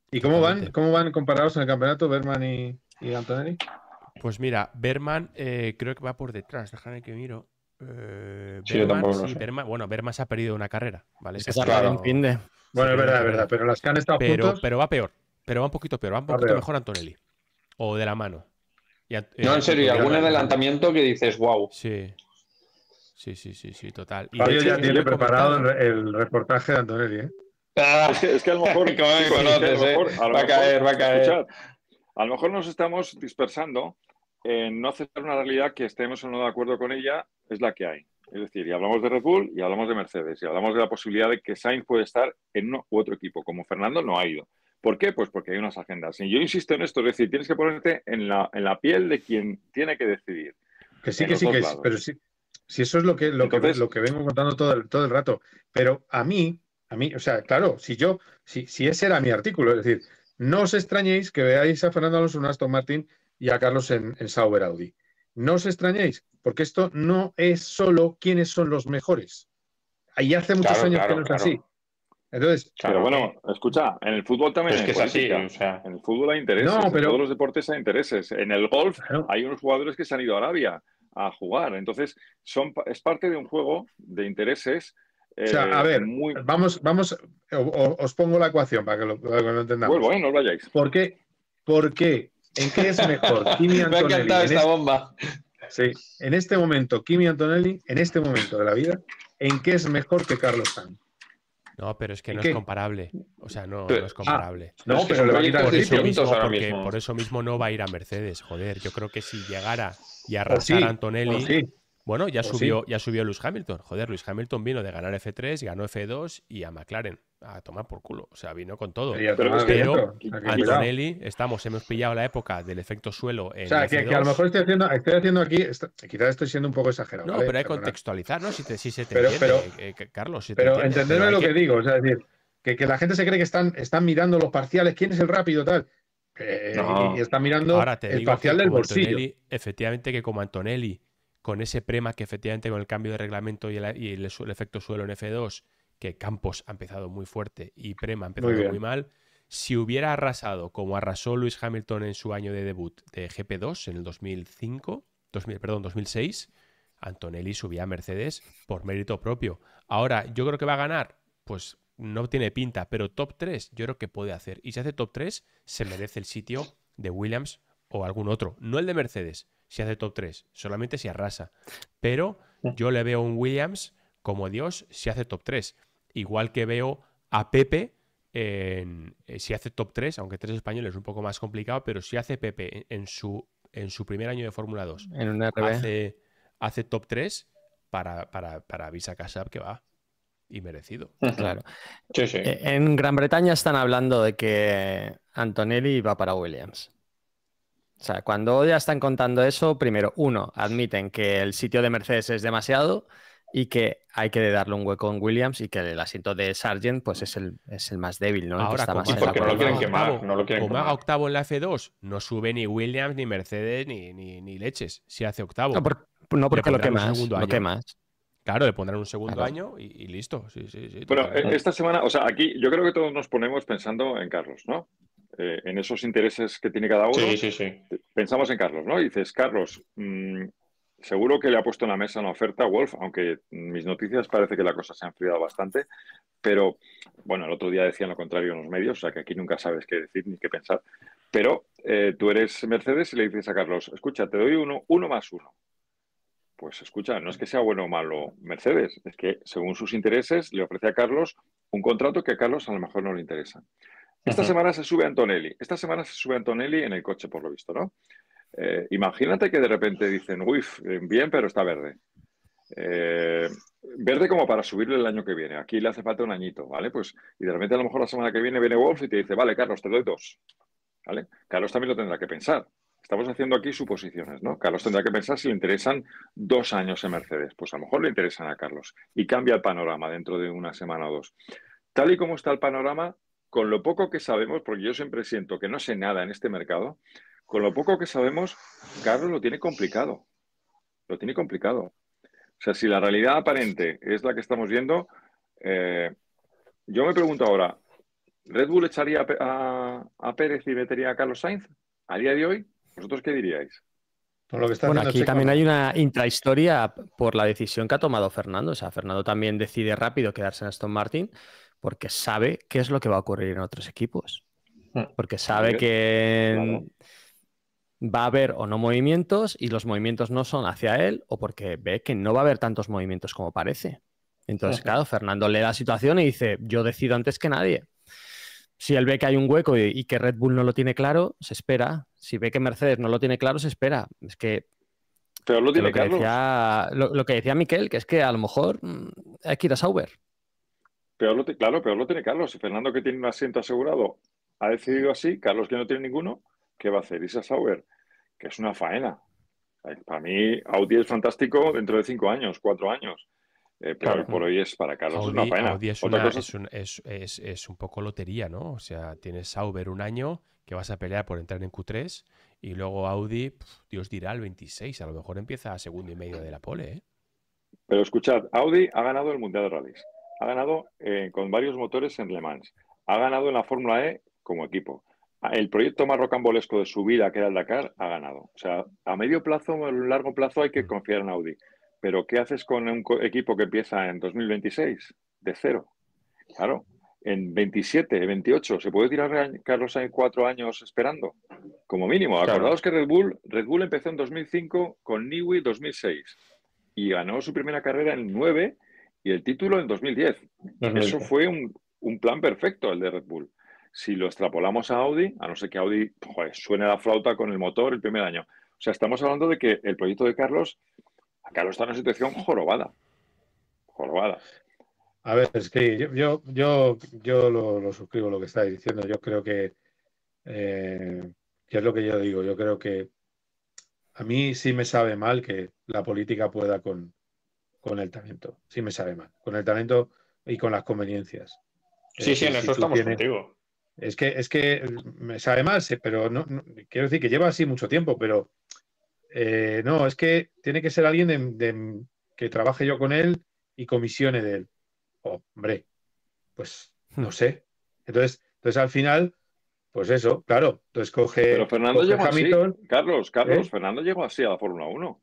¿Y cómo van? ¿Cómo van comparados en el campeonato Berman y, Antonini? Pues mira, Berman eh, creo que va por detrás, déjame que miro. Eh, Berman, bueno, Berman se ha perdido una carrera, ¿vale? Es Bueno, es verdad, es verdad, pero las que han estado pero, pero va peor. Pero va un poquito peor, va un poquito mejor Antonelli. O de la mano. Eh, no, en serio, y algún adelantamiento que dices, wow. Sí. Sí, sí, sí, sí, total. Fabio ya tiene preparado el reportaje de Antonelli, ¿eh? Ah, es que a lo mejor. va a caer, va a caer. a lo mejor nos estamos dispersando en no aceptar una realidad que estemos o no de acuerdo con ella, es la que hay. Es decir, y hablamos de Red Bull y hablamos de Mercedes y hablamos de la posibilidad de que Sainz puede estar en otro equipo, como Fernando no ha ido. ¿Por qué? Pues porque hay unas agendas. Y yo insisto en esto, es decir, tienes que ponerte en la, piel de quien tiene que decidir. Que sí, que sí, que sí, pero sí. Si eso es lo que, lo, que, lo que vengo contando todo el, todo el rato. Pero a mí, a mí, o sea, claro, si yo, si, si ese era mi artículo, es decir, no os extrañéis que veáis a Fernando Alonso en Aston Martin y a Carlos en, Sauber Audi. No os extrañéis, porque esto no es solo quiénes son los mejores. Ahí hace muchos años que no es así. Entonces, pero bueno, eh, escucha, en el fútbol también es que así. en el fútbol hay intereses, pero... en todos los deportes hay intereses. En el golf hay unos jugadores que se han ido a Arabia a jugar. Entonces, son, es parte de un juego de intereses. o sea, eh, a ver, muy... vamos, vamos, os, pongo la ecuación para que lo, entendamos. no ¿Por qué? ¿En qué es mejor Me ha encantado esta bomba. Sí, en este momento, Kimi Antonelli, en este momento de la vida, ¿en qué es mejor que Carlos Sanz? No, pero es que no es comparable. O sea, no, es ah, comparable. no, pero le por eso, mismo, por eso mismo no va a ir a Mercedes, joder. Yo creo que si llegara y pues arrasara Antonelli. Pues bueno, ya pues subió, ya subió Lewis Hamilton. Joder, Lewis Hamilton vino de ganar F3, ganó F2 y a McLaren a ah, tomar por culo. O sea, vino con todo. pero, Antonelli, estamos, hemos pillado la época del efecto suelo. En o sea, que, a lo mejor estoy haciendo, estoy haciendo aquí, quizás estoy siendo un poco exagerado. No, pero hay que contextualizar, ¿no? Si, si se te pero, entiende, eh, eh, Carlos. pero entenderme lo que... digo, es decir, que, que, la gente se cree que están, están mirando los parciales, quién es el rápido, tal. Eh, y, están mirando el parcial del bolsillo. efectivamente, que como Antonelli, con ese prema que efectivamente con el cambio de reglamento y el, el efecto suelo en F2 que Campos ha empezado muy fuerte y Prema ha empezado muy, mal. Si hubiera arrasado como arrasó Lewis Hamilton en su año de debut de GP2 en el 2005, perdón, 2006, Antonelli subía a Mercedes por mérito propio. Ahora, yo creo que va a ganar, pues no tiene pinta, pero top 3 yo creo que puede hacer. Y si hace top 3, se merece el sitio de Williams o algún otro. No el de Mercedes, si hace top 3, solamente si arrasa. Pero yo le veo un Williams como Dios si hace top 3 igual que veo a Pepe eh, si hace top 3, aunque 3 españoles es un poco más complicado, pero si hace Pepe en, su, en su primer año de Fórmula 2, en hace, top 3 para, para, para Visa que va y merecido. Claro. Eh, en Gran Bretaña están hablando de que Antonelli va para Williams. O sea, cuando ya están contando eso, primero, uno, admiten que el sitio de Mercedes es demasiado y que hay que darle un hueco en Williams y que el asiento de Sargent pues es el, más débil, ¿no? Ahora, está más porque no quieren quemar, octavo, como haga octavo en la F2, no sube ni Williams, ni Mercedes, ni, ni, leches, si hace octavo. No, porque lo quemas, lo Claro, le pondrán un segundo año y, listo. Sí, sí, bueno, e, esta semana, o sea, aquí yo creo que todos nos ponemos pensando en Carlos, ¿no? Eh, en esos intereses que tiene cada uno. Sí, sí, sí. Pensamos en Carlos, ¿no? dices, Carlos, mmm, seguro que le ha puesto en la mesa una oferta a Wolf, aunque mis noticias parece que la cosa se ha enfriado bastante, pero bueno, el otro día decían lo contrario en los medios, o sea que aquí nunca sabes qué decir ni qué pensar, pero eh, tú eres Mercedes y le dices a Carlos, escucha, te doy uno, uno más uno. Pues escucha, no es que sea bueno o malo Mercedes, es que según sus intereses le ofrece a Carlos un contrato que a Carlos a lo mejor no le interesa. Esta semana se sube Antonelli. Esta semana se sube Antonelli en el coche, por lo visto, ¿no? Eh, imagínate que de repente dicen, uy, bien, pero está verde. Eh, verde como para subirle el año que viene. Aquí le hace falta un añito, ¿vale? Pues, y de repente a lo mejor la semana que viene viene Wolf y te dice, vale, Carlos, te doy dos. ¿Vale? Carlos también lo tendrá que pensar. Estamos haciendo aquí suposiciones, ¿no? Carlos tendrá que pensar si le interesan dos años en Mercedes. Pues a lo mejor le interesan a Carlos. Y cambia el panorama dentro de una semana o dos. Tal y como está el panorama, con lo poco que sabemos, porque yo siempre siento que no sé nada en este mercado, con lo poco que sabemos, Carlos lo tiene complicado. Lo tiene complicado. O sea, si la realidad aparente es la que estamos viendo, eh, yo me pregunto ahora, ¿Red Bull echaría a, Pérez y metería a Carlos Sainz? A día de hoy, ¿vosotros qué diríais? bueno, aquí también hay una intrahistoria por la decisión que ha tomado Fernando. O sea, Fernando también decide rápido quedarse en Aston Martin porque sabe qué es lo que va a ocurrir en otros equipos. Hmm. Porque sabe que va a haber o no movimientos y los movimientos no son hacia él o porque ve que no va a haber tantos movimientos como parece. Entonces, claro, Fernando lee la situación y dice, yo decido antes que nadie. Si él ve que hay un hueco y, que Red Bull no lo tiene claro, se espera. Si ve que Mercedes no lo tiene claro, se espera. Es que... Pero lo, tiene que lo, que decía, que Miquel, que es que a lo mejor mm, hay que ir a Sauber. Pero claro, pero lo tiene Carlos. Si Fernando que tiene un asiento asegurado ha decidido así, Carlos que no tiene ninguno, ¿qué va a hacer Isa Sauber? Que es una faena. Eh, para mí, Audi es fantástico dentro de cinco años, cuatro años. Eh, pero por hoy es para Carlos una faena. es, un, es, es, un, poco lotería, ¿no? O sea, tienes Sauber un año que vas a pelear por entrar en Q3 y luego Audi, Dios dirá, el 26, a lo mejor empieza a segundo y medio de la pole, ¿eh? Pero escuchad, Audi ha ganado el Mundial de Rallys, ha ganado con varios motores en Le Mans, ha ganado en la Fórmula E como equipo, el proyecto más rocambolesco de su vida, que era el Dakar, ha ganado. O sea, a medio plazo, a largo plazo hay que mm. confiar en Audi. Pero ¿qué haces con un equipo que empieza en 2026? De cero. Claro. En 27, 28, ¿se puede tirar Carlos en cuatro años esperando? Como mínimo. Acordaos que Red Bull, Red Bull empezó en 2005 con Newey 2006 y ganó su primera carrera en 9 y el título en 2010. Eso fue un, un plan perfecto el de Red Bull. Si lo extrapolamos a Audi, a no ser que Audi suene la flauta con el motor el primer año. O sea, estamos hablando de que el proyecto de Carlos, Carlos está en una situación jorobada. Jorobada. A ver, es que yo, yo, yo, lo, suscribo lo que estáis diciendo. Yo creo que, eh, ¿qué es lo que yo digo, yo creo que a mí sí me sabe mal que la política pueda con, el talento. Sí me sabe mal. Con el talento y con las conveniencias. Sí, sí, eh, en eso estamos contigo. Es que, es que eh, me sabe mal, pero no, quiero decir que lleva así mucho tiempo, pero eh, no, es que tiene que ser alguien de, que trabaje yo con él y comisione de él. hombre, pues hmm. no sé. Entonces, entonces al final, pues eso, claro. Entonces coge. Pero Fernando Carlos, Carlos, ¿eh? Fernando llegó así a la Fórmula 1.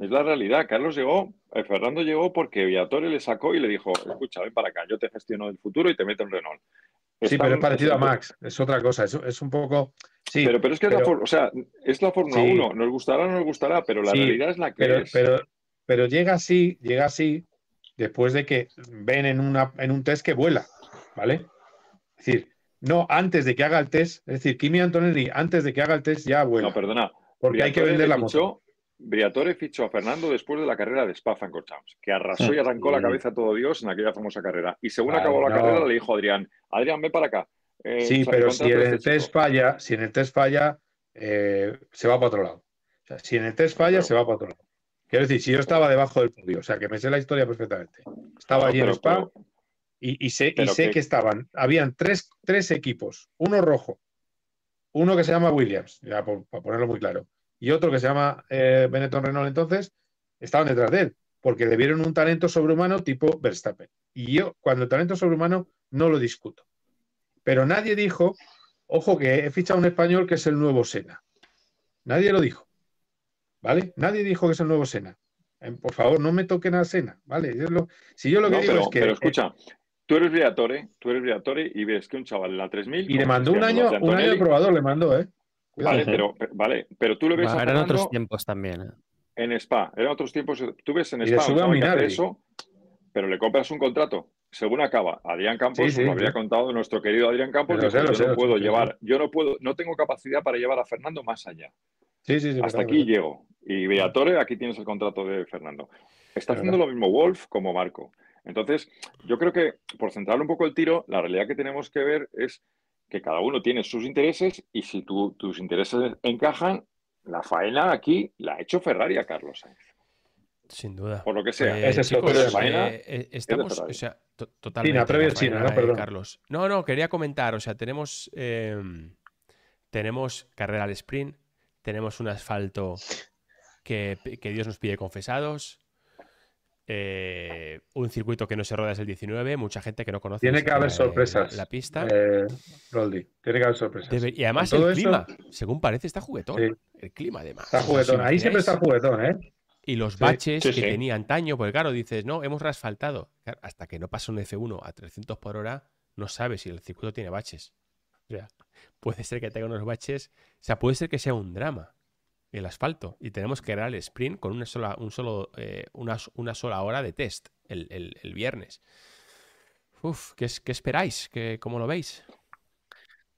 Es la realidad. Carlos llegó, Fernando llegó porque Villatorre le sacó y le dijo: Escucha, ven para acá, yo te gestiono el futuro y te meto en Renault. Sí, pero es parecido a Max, es otra cosa, es, un poco... Sí, pero, pero es que es, la, o sea, Fórmula 1, nos gustará o no nos gustará, pero la realidad es la que pero, es. Pero, llega así, llega así, después de que ven en, una, en un test que vuela, ¿vale? Es decir, no antes de que haga el test, es decir, Kimi Antonelli, antes de que haga el test ya vuela. No, perdona. Porque hay que vender la Briatore fichó a Fernando después de la carrera de Spa-Francorchamps, que arrasó y arrancó la cabeza a todo Dios en aquella famosa carrera. Y según ah, acabó la carrera, le dijo a Adrián, Adrián, ve para acá. Eh, sí, pero si en, test falla, si en el test falla, eh, se va para otro lado. O sea, si en el test falla, se va para otro lado. Quiero decir, si yo estaba debajo del podio, o sea, que me sé la historia perfectamente. Estaba allí en Spa y, sé, sé que... estaban, habían tres, equipos, uno rojo, uno que se llama Williams, ya para ponerlo muy claro, y otro que se llama eh, Benetton Renault entonces, estaban detrás de él, porque le vieron un talento sobrehumano tipo Verstappen. Y yo, cuando el talento sobrehumano, no lo discuto. Pero nadie dijo, ojo que he fichado un español que es el nuevo Sena. Nadie lo dijo. ¿Vale? Nadie dijo que es el nuevo Sena. Eh, por favor, no me toquen a Sena, ¿vale? si yo lo que digo es que. Pero eh, escucha, tú eres Briatore, tú eres y ves que un chaval en la 3000. Y le mandó un año, un año de probador, le mandó, ¿eh? vale, pero, eh, vale, pero tú lo ves. en otros tiempos también. Eh. En Spa, eran otros tiempos. Eh, tú ves en y Spa, eso, pero le compras un contrato. Según acaba, Adrián Campos, lo habría contado nuestro querido Adrián Campos, yo, no puedo llevar, yo no puedo, no tengo capacidad para llevar a Fernando más allá. Sí, sí, sí, Hasta aquí llego. Y Beatore, mm. aquí tienes el contrato de Fernando. Está haciendo lo mismo Wolf como Marco. Entonces, yo creo que, por centrar un poco el tiro, la realidad que tenemos que ver es que cada uno tiene sus intereses y si tus intereses encajan, la faena aquí la ha hecho Ferrari a Carlos Sainz. Sin duda. Por lo que sea. es estamos, totalmente. China, no, eh, Carlos. No, no, quería comentar. O sea, tenemos, em, tenemos carrera al sprint, tenemos un asfalto que, que Dios nos pide confesados, eh, un circuito que no se roda es el 19, mucha gente que no conoce. Tiene que haber sorpresas. La, pista. Eh, tiene que haber sorpresas. y además el clima, según parece, está juguetón. El clima, además. Está juguetón, ahí siempre está juguetón, ¿eh? Y los baches que tenía antaño, porque claro, dices, no, hemos rasfaltado. hasta que no pasa un F1 a 300 por hora, no sabes si el circuito tiene baches. sea, puede ser que tenga unos baches, o sea, puede ser que sea un drama el asfalto y tenemos que dar el sprint con una sola, un solo, eh, sola hora de test el, viernes. Uf, ¿qué, esperáis? ¿Qué, ¿Cómo lo veis?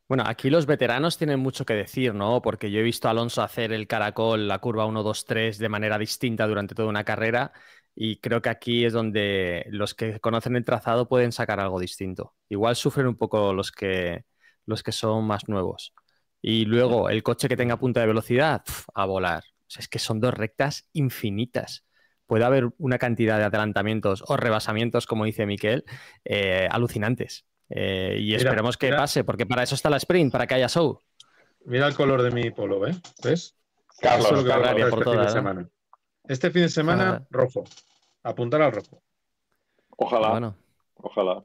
Bueno, aquí los veteranos tienen mucho que decir, ¿no? Porque yo he visto a Alonso hacer el caracol, la curva 1, 2, 3 de manera distinta durante toda una carrera y creo que aquí es donde los que conocen el trazado pueden sacar algo distinto. Igual sufren un poco los que, los que son más nuevos. Y luego el coche que tenga punta de velocidad, a volar. O sea, es que son dos rectas infinitas. Puede haber una cantidad de adelantamientos o rebasamientos, como dice Miquel, eh, alucinantes. Eh, y esperemos que pase, porque para eso está la sprint, para que haya show. Mira el color de mi polo, ¿eh? ¿ves? Carlos, este, fin de ¿eh? semana. este fin de semana, rojo. Apuntar al rojo. Ojalá. Bueno. Ojalá.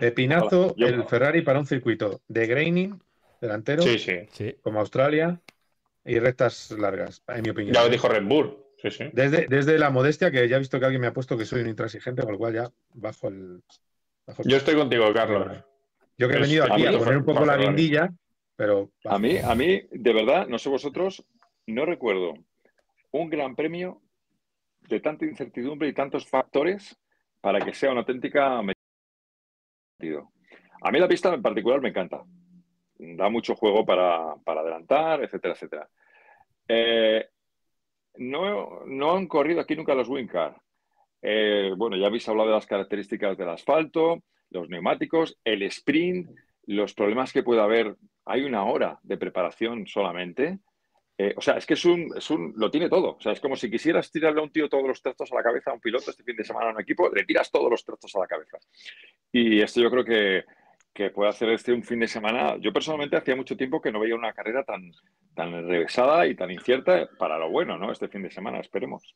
Epinazo el Ferrari para un circuito de graining delantero, como Australia, y rectas largas, en mi opinión. Ya lo ¿eh? dijo Red Bull. Desde, la modestia, que ya he visto que alguien me ha puesto que soy un intransigente, con lo cual ya bajo el. Yo estoy contigo, Carlos. Yo que he venido aquí a, poner un poco la vendilla pero. A mí, a mí, de verdad, no sé vosotros, no recuerdo un gran premio de tanta incertidumbre y tantos factores para que sea una auténtica. A mí la pista en particular me encanta da mucho juego para, adelantar, etcétera, etcétera. Eh, no, no, han corrido aquí nunca los Wincar. Eh, bueno, ya habéis hablado de las características del asfalto, los neumáticos, el sprint, los problemas que puede haber. Hay una hora de preparación solamente. Eh, o sea, es que es un, lo tiene todo. O sea, es como si quisieras tirarle a un tío todos los trastos a la cabeza a un piloto este fin de semana a un equipo, le tiras todos los trastos a la cabeza. Y esto yo creo que que puede hacer este un fin de semana. Yo personalmente hacía mucho tiempo que no veía una carrera tan, tan enrevesada y tan incierta para lo bueno, ¿no? Este fin de semana, esperemos.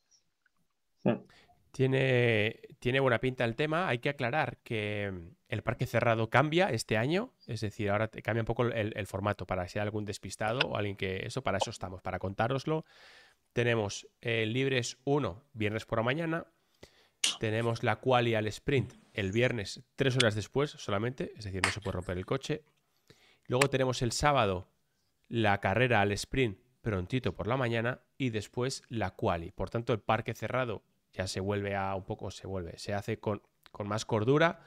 Tiene, tiene buena pinta el tema. Hay que aclarar que mm, el parque cerrado cambia este año, es decir, ahora cambia un poco el, formato para si hay algún despistado o alguien que eso, para eso estamos, para contároslo. Tenemos eh, libres 1 viernes por la mañana, tenemos la quali al sprint el viernes, tres horas después solamente, es decir, no se puede romper el coche. Luego tenemos el sábado la carrera al sprint prontito por la mañana y después la quali. Por tanto, el parque cerrado ya se vuelve a un poco, se vuelve, se hace con, más cordura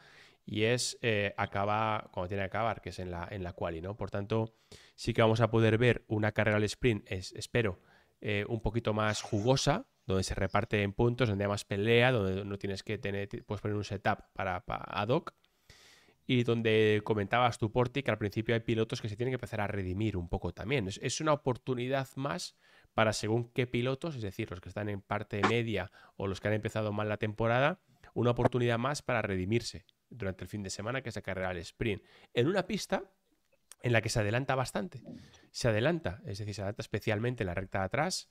y es eh, acaba cuando tiene que acabar, que es en la, en la quali, ¿no? Por tanto, sí que vamos a poder ver una carrera al sprint, espero, eh, un poquito más jugosa, donde se reparte en puntos, donde hay más pelea, donde no tienes que tener, puedes poner un setup para, para ad hoc. Y donde comentabas tu Porti que al principio hay pilotos que se tienen que empezar a redimir un poco también. Es, una oportunidad más para según qué pilotos, es decir, los que están en parte media o los que han empezado mal la temporada, una oportunidad más para redimirse durante el fin de semana que se carrera el sprint. En una pista en la que se adelanta bastante. Se adelanta, es decir, se adelanta especialmente en la recta de atrás,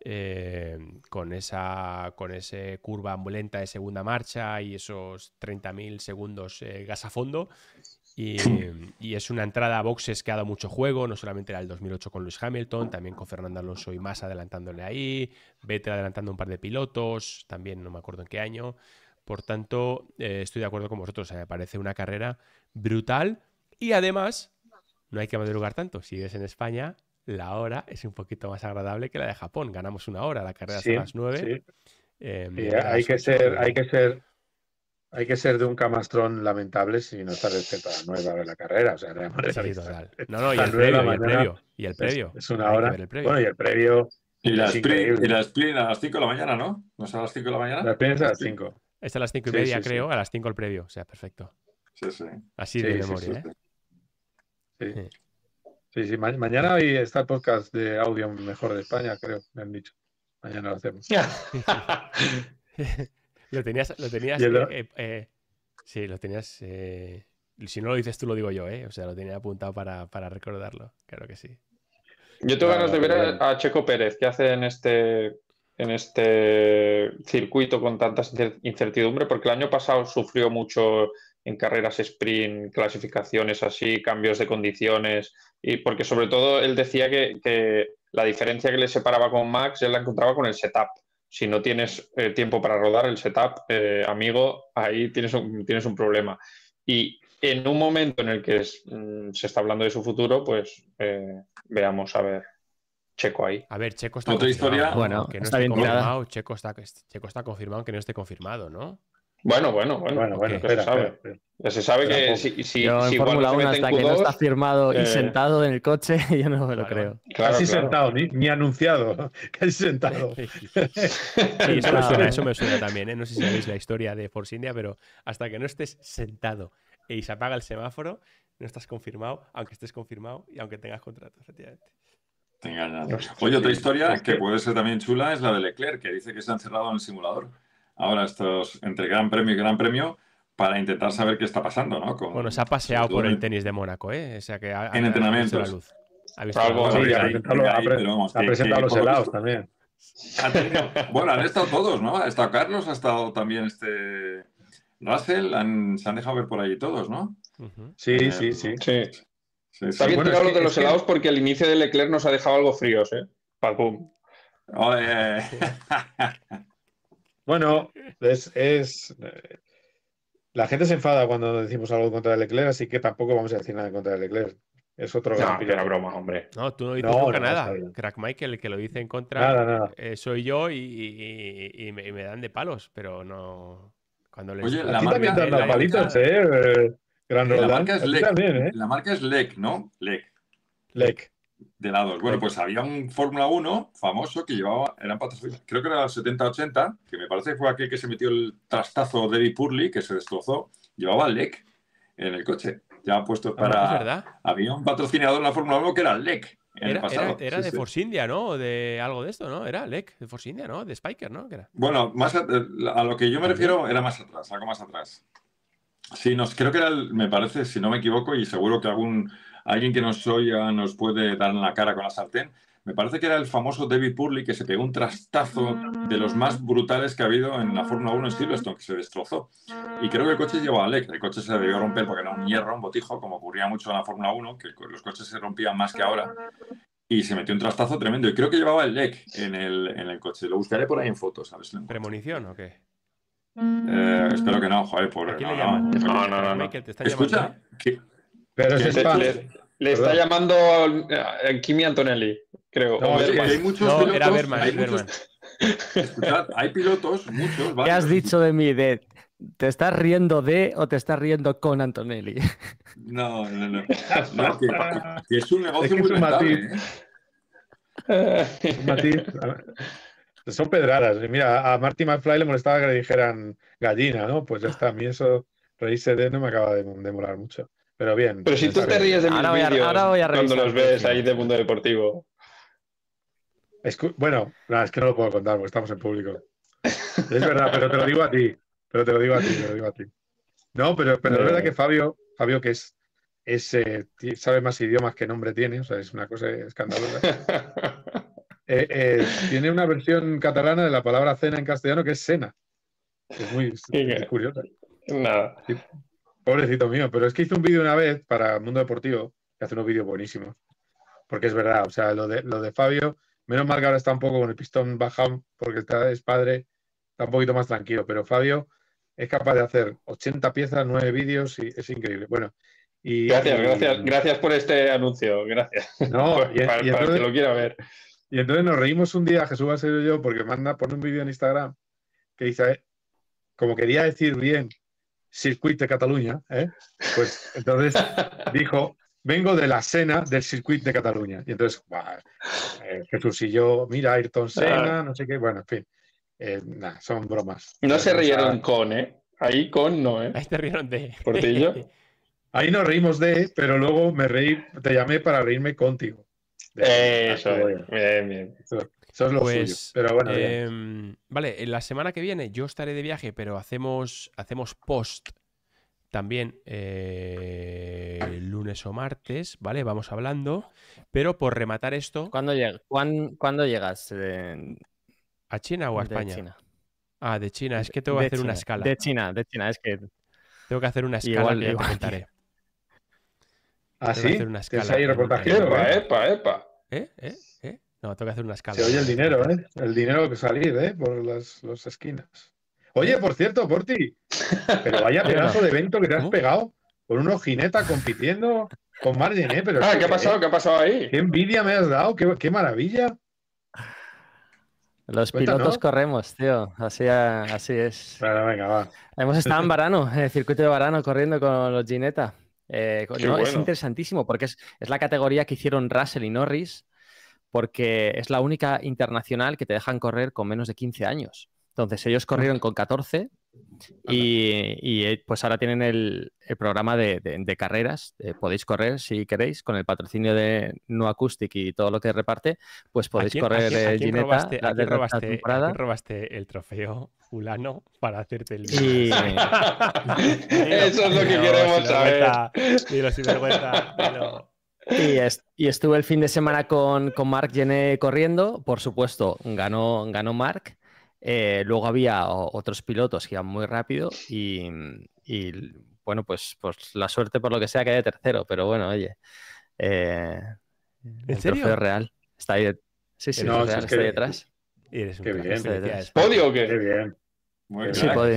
eh, con, esa, con ese curva ambulenta de segunda marcha y esos 30.000 segundos eh, gas a fondo. Y, es una entrada a boxes que ha dado mucho juego, no solamente era el 2008 con Luis Hamilton, también con Fernando Alonso y más adelantándole ahí, Vettel adelantando un par de pilotos, también no me acuerdo en qué año. Por tanto, eh, estoy de acuerdo con vosotros, me parece una carrera brutal y además no hay que madrugar tanto. Si es en España, la hora es un poquito más agradable que la de Japón. Ganamos una hora, la carrera es a las nueve. Sí. Eh, hay, que ser, hay que ser, hay que ser de un camastrón lamentable si no está respecto a las nueve horas de la carrera. O sea, no, no, y el, previo, y el previo, y el previo. Es, una hora. Bueno, y el previo. Y la sprint a las cinco de la mañana, ¿no? ¿No es a las cinco de la mañana? Las sprint a las cinco. Es a las cinco y media, creo, a las cinco el previo. O sea, perfecto. Sí, sí. Así de memoria, ¿eh? Sí. Sí, sí, mañana hay está podcast de audio mejor de España, creo, me han dicho. Mañana lo hacemos. lo tenías, lo tenías. Eh, eh, eh, sí, lo tenías. si no lo dices tú, lo digo yo, ¿eh? O sea, lo tenía apuntado para, recordarlo. Claro que sí. Yo tengo ganas de ver a, Checo Pérez, que hace en este, en este circuito con tanta incertidumbre, porque el año pasado sufrió mucho en carreras sprint, clasificaciones así, cambios de condiciones, y porque sobre todo él decía que, que la diferencia que le separaba con Max, él la encontraba con el setup. Si no tienes eh, tiempo para rodar el setup, eh, amigo, ahí tienes un, tienes un problema. Y en un momento en el que mm, se está hablando de su futuro, pues eh, veamos a ver Checo ahí. A ver, Checo está historia. Bueno, está confirmado. Checo está, Checo está confirmado que no esté confirmado, ¿no? Bueno, bueno, bueno. bueno, bueno se sabe. que si, si, en Fórmula 1 hasta que no está firmado y eh, sentado en el coche, yo no me lo creo. Casi sentado, ni, anunciado. Casi sentado. Sí, eso, me suena, también. ¿eh? No sé si sabéis la historia de Force India, pero hasta que no estés sentado y se apaga el semáforo, no estás confirmado, aunque estés confirmado y aunque tengas contrato, efectivamente. Pues Oye, otra historia que puede ser también chula es la de Leclerc, que dice que se ha encerrado en el simulador ahora estos entre Gran Premio y Gran Premio para intentar saber qué está pasando, ¿no? bueno, se ha paseado por el tenis de Mónaco, ¿eh? O sea que ha, en entrenamientos. Ha ha presentado los helados también. bueno, han estado todos, ¿no? Ha estado Carlos, ha estado también este Russell, se han dejado ver por ahí todos, ¿no? sí, sí, sí, sí, sí. de los helados porque el inicio del Leclerc nos ha dejado algo fríos, ¿eh? Pum. Bueno, es, es, eh, La gente se enfada cuando decimos algo contra Leclerc, así que tampoco vamos a decir nada contra Leclerc. Es otro no, broma, hombre. No, tú no dices nunca nada. Crack Michael, el que lo dice en contra, eh, soy yo y, me, dan de palos, pero no. Cuando les... Oye, la marca, también ¿eh? Gran eh, la marca es Lec, ¿no? Lec. Lec de lados. Bueno, pues había un Fórmula 1 famoso que llevaba, eran creo que era el 70-80, que me parece fue aquel que se metió el trastazo de Purley, que se destrozó, llevaba LEC en el coche, ya puesto ah, para... verdad? Había un patrocinador en la Fórmula 1 que era LEC. En el pasado. era, de Force India, ¿no? O de algo de esto, ¿no? Era LEC, de Force India, ¿no? De Spiker, ¿no? Bueno, más a, lo que yo me refiero era más atrás, algo más atrás. Sí, nos, creo que era, el, me parece, si no me equivoco, y seguro que algún alguien que nos oiga nos puede dar en la cara con la sartén. Me parece que era el famoso David Purley que se pegó un trastazo de los más mm. brutales que ha habido en la Fórmula 1 en mm. Silverstone, que se destrozó. Y creo que el coche llevaba a Alec. El coche se debió romper porque era un hierro, un botijo, como ocurría mucho en la Fórmula 1, que los coches se rompían más que ahora y se metió un trastazo tremendo. Y creo que llevaba el LEC en el, coche. Lo buscaré por ahí en fotos, ¿sabes? ¿Premonición o qué? Eh, espero que no, joder, pobre. no, No, no, no. Escucha, ¿eh? Pero le, está llamando eh, Kimi Antonelli, creo. No, hay muchos pilotos, era Berman, hay Escuchad, hay pilotos, muchos. Vale. ¿Qué has dicho de mí? ¿Te estás riendo de o te estás riendo con Antonelli? No, no, no. es un negocio muy ¿eh? matiz. Son pedradas. Mira, a Marty McFly le molestaba que le dijeran gallina, ¿no? Pues ya está. A mí eso, reírse de no me acaba de, de molar mucho. Pero bien. Pero si tú te ríes de mis ahora cuando los ves ahí de Mundo Deportivo. bueno, es que no lo puedo contar porque estamos en público. Es verdad, pero te lo digo a ti. Pero te lo digo a ti, te lo digo a ti. No, pero, es verdad eh. que Fabio, Fabio que es, eh, sabe más idiomas que nombre tiene, o sea, es una cosa escandalosa. Eh, tiene una versión catalana de la palabra cena en castellano que es cena. Es muy curiosa. Nada. Pobrecito mío, pero es que hice un vídeo una vez para Mundo Deportivo, que hace unos vídeos buenísimos. Porque es verdad, o sea, lo de, Fabio, menos mal que ahora está un poco con el pistón bajado, porque está, es padre, está un poquito más tranquilo, pero Fabio es capaz de hacer 80 piezas, 9 vídeos y es increíble. Bueno, y gracias, gracias, gracias por este anuncio, gracias. No, y, para, que lo quiera ver. Y entonces nos reímos un día, Jesús va a ser yo, porque manda, pone un vídeo en Instagram que dice, como quería decir bien Circuit de Cataluña, ¿eh? pues entonces dijo, vengo de la cena del Circuit de Cataluña. Y entonces, eh, Jesús y yo, mira, Ayrton Senna, ah. no sé qué, bueno, en fin, eh, son bromas. No se rieron con, ¿eh? Ahí con no, ¿eh? Ahí te rieron de. Portillo. Ahí nos reímos de, pero luego me reí, te llamé para reírme contigo. Eso, ah, bien. bien. Eso es lo pues, Pero bueno, em, Vale, la semana que viene yo estaré de viaje, pero hacemos, hacemos post también eh, lunes o martes, ¿vale? Vamos hablando. Pero por rematar esto. ¿Cuándo, llegas? ¿A China o a de España? China. Ah, de China. Es que tengo que hacer una escala. De China, de China, es que. Tengo que hacer una escala igual, que ¿Ah, sí? Hacer epa. ¿Eh? ¿Eh? No, tengo que hacer una escala. Se oye el dinero, ¿eh? El dinero que salir, ¿eh? Por las, esquinas. Oye, por cierto, Porti, pero vaya pedazo de evento que te has pegado. Con unos jinetas compitiendo con Margin, ¿eh? Pero ah, ¿qué, ha pasado? ¿Qué ha pasado ahí? Qué envidia me has dado, qué, maravilla. Los pilotos corremos, tío. Así, así es. venga, va. Hemos estado en Varano, en el circuito de Varano, corriendo con los Gineta. Eh, es interesantísimo porque es, es, la categoría que hicieron Russell y Norris porque es la única internacional que te dejan correr con menos de 15 años. Entonces ellos corrieron con 14 y, eh, pues ahora tienen el, programa de, carreras. Eh, podéis correr si queréis con el patrocinio de No Acoustic y todo lo que reparte. Pues podéis correr el Gineta. Robaste, robaste, robaste el trofeo fulano para hacerte el... Y... Eso es lo que queremos saber. Dilo sin vergüenza. Dilo. Y, estuve el fin de semana con, con Marc Gené corriendo, por supuesto, ganó, ganó Marc. Eh, luego había otros pilotos que iban muy rápido y, bueno, pues, pues la suerte por lo que sea que de tercero, pero bueno, oye. Eh, el trofeo real está ahí. Sí, sí, detrás. un qué bien. Qué bien. Muy, Muy,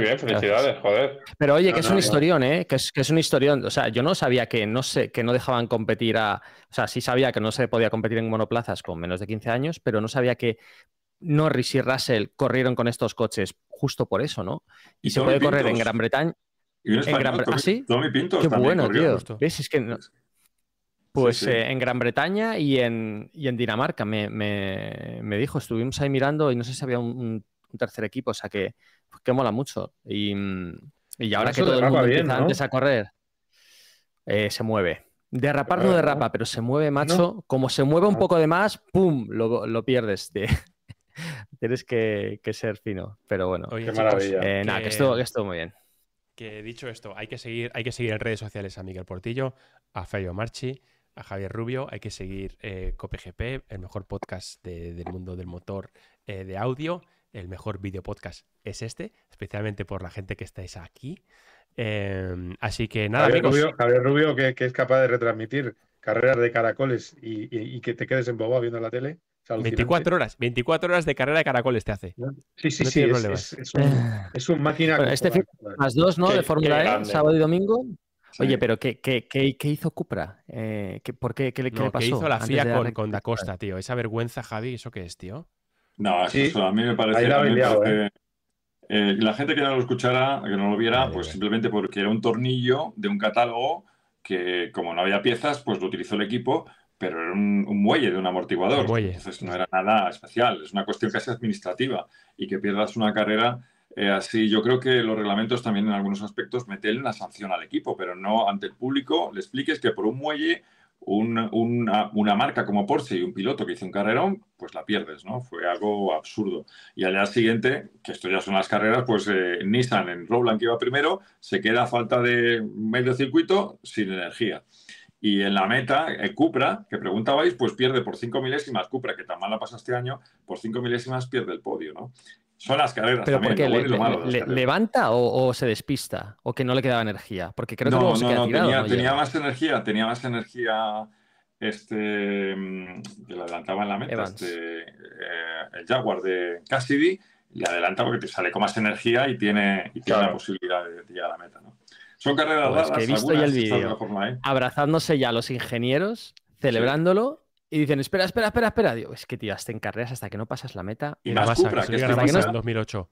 bien, felicidades, joder. Pero oye, que es un historión, ¿eh? Que es, que es, un historión. O sea, yo no sabía que no, sé, que no dejaban competir a. O sea, sí sabía que no se podía competir en monoplazas con menos de 15 años, pero no sabía que Norris y Russell corrieron con estos coches justo por eso, ¿no? Y, se puede correr en Gran Bretaña. en Gran ¿Ah, sí? Qué bueno, corrió, tío. Pues eh, en Gran Bretaña y en, en Dinamarca me, dijo, estuvimos ahí mirando y no sé si había un tercer equipo, o sea que, pues, mola mucho. Y, mm, ahora que todo el mundo empieza antes a correr, eh, se mueve. Derrapar no derrapa, pero se mueve, macho. Como se mueve un ah. poco de más, ¡pum! Lo, lo pierdes. Tienes que, ser fino. Pero bueno. Eh, que... Nada, que estuvo, muy bien. Que dicho esto, hay que seguir, hay que seguir en redes sociales a Miguel Portillo, a Fabio Marchi, a Javier Rubio, hay que seguir eh, el mejor podcast del mundo del motor eh, de audio el mejor video podcast es este, especialmente por la gente que estáis aquí. Em, así que nada, Javier Rubio, Javier Rubio que, es capaz de retransmitir carreras de caracoles y, que te quedes en embobado viendo la tele. 24 horas, 24 horas de carrera de caracoles te hace. Sí, sí, sí. Es, un, máquina. este más dos, ¿no? de Fórmula E, sábado y domingo. Oye, pero ¿qué, hizo Cupra? Eh, qué? le pasó? ¿Qué hizo la FIA con, con Da Costa, tío? Esa vergüenza, Javi, ¿eso qué es, tío? No, eso, a mí me parece... que ¿eh? Eh, la, gente que no lo escuchara, que no lo viera, pues simplemente porque era un tornillo de un catálogo que como no había piezas, pues lo utilizó el equipo, pero era un, muelle de un amortiguador. Entonces no era nada especial, es una cuestión casi administrativa y que pierdas una carrera eh, así. Yo creo que los reglamentos también en algunos aspectos meten la sanción al equipo, pero no ante el público le expliques que por un muelle una, marca como Porsche y un piloto que hizo un carrerón, pues la pierdes, ¿no? Fue algo absurdo. Y al día siguiente, que esto ya son las carreras, pues eh, Nissan en Rowland que iba primero, se queda a falta de medio circuito sin energía. Y en la meta, el eh, Cupra, que preguntabais, pues pierde por cinco milésimas, Cupra, que tan mal la pasa este año, por cinco milésimas pierde el podio, ¿no? Son las carreras. ¿Pero también, porque lo malo ¿Levanta o, se despista? ¿O que no le quedaba energía? Porque creo que no, tenía, más energía, tenía más energía este mm, que le adelantaba en la meta este, eh, el Jaguar de Cassidy le adelanta porque te sale con más energía y tiene, y tiene la posibilidad de, llegar a la meta. ¿no? Son carreras raras. Pues que he visto ya el vídeo. ¿eh? Abrazándose ya los ingenieros, celebrándolo y dicen, espera, espera, espera, espera. Digo, es que, tío, te carreras, hasta que no pasas la meta. Y más Cupra, que, que gana en 2008.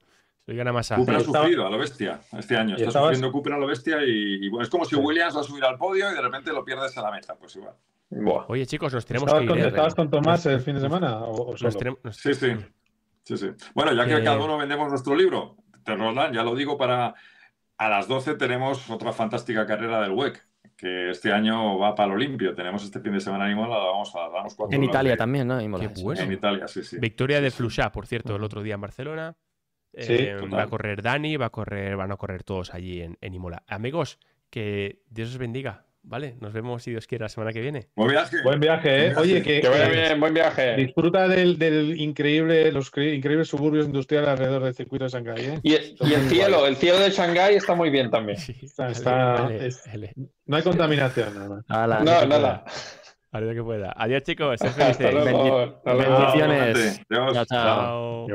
gana Cupra ha sufrido a lo bestia este año. Está sufriendo Cupra a lo bestia y, es como si Williams va a subir al podio y de repente lo pierdes a la meta. Pues igual. Oye, chicos, nos tenemos que ir. Con, ¿eh? ¿Estabas con Tomás el fin de semana? O, solo? Sí, sí, sí, sí. Bueno, ya que cada uno vendemos nuestro libro, te Roland, ya lo digo para. A las 12 tenemos otra fantástica carrera del WEC que este año va para el Olimpio Tenemos este fin de semana en Imola, vamos a en Italia también, ¿no? Qué bueno. En Italia, sí, sí. Victoria de Flushá, por cierto, el otro día en Barcelona. Eh, va a correr Dani, va a correr, van a correr todos allí en, en Imola. Amigos, que Dios os bendiga. ¿vale? Nos vemos, si Dios quiere, la semana que viene. Buen viaje. Buen viaje, ¿eh? Oye, que, vaya bien, buen viaje. Disfruta del, del increíble, los increíbles suburbios industriales alrededor del circuito de Shanghái. ¿eh? Y, el, cielo, el cielo de Shanghái está muy bien también. no hay contaminación, nada. que pueda. Adiós, chicos. Bendiciones. Chao.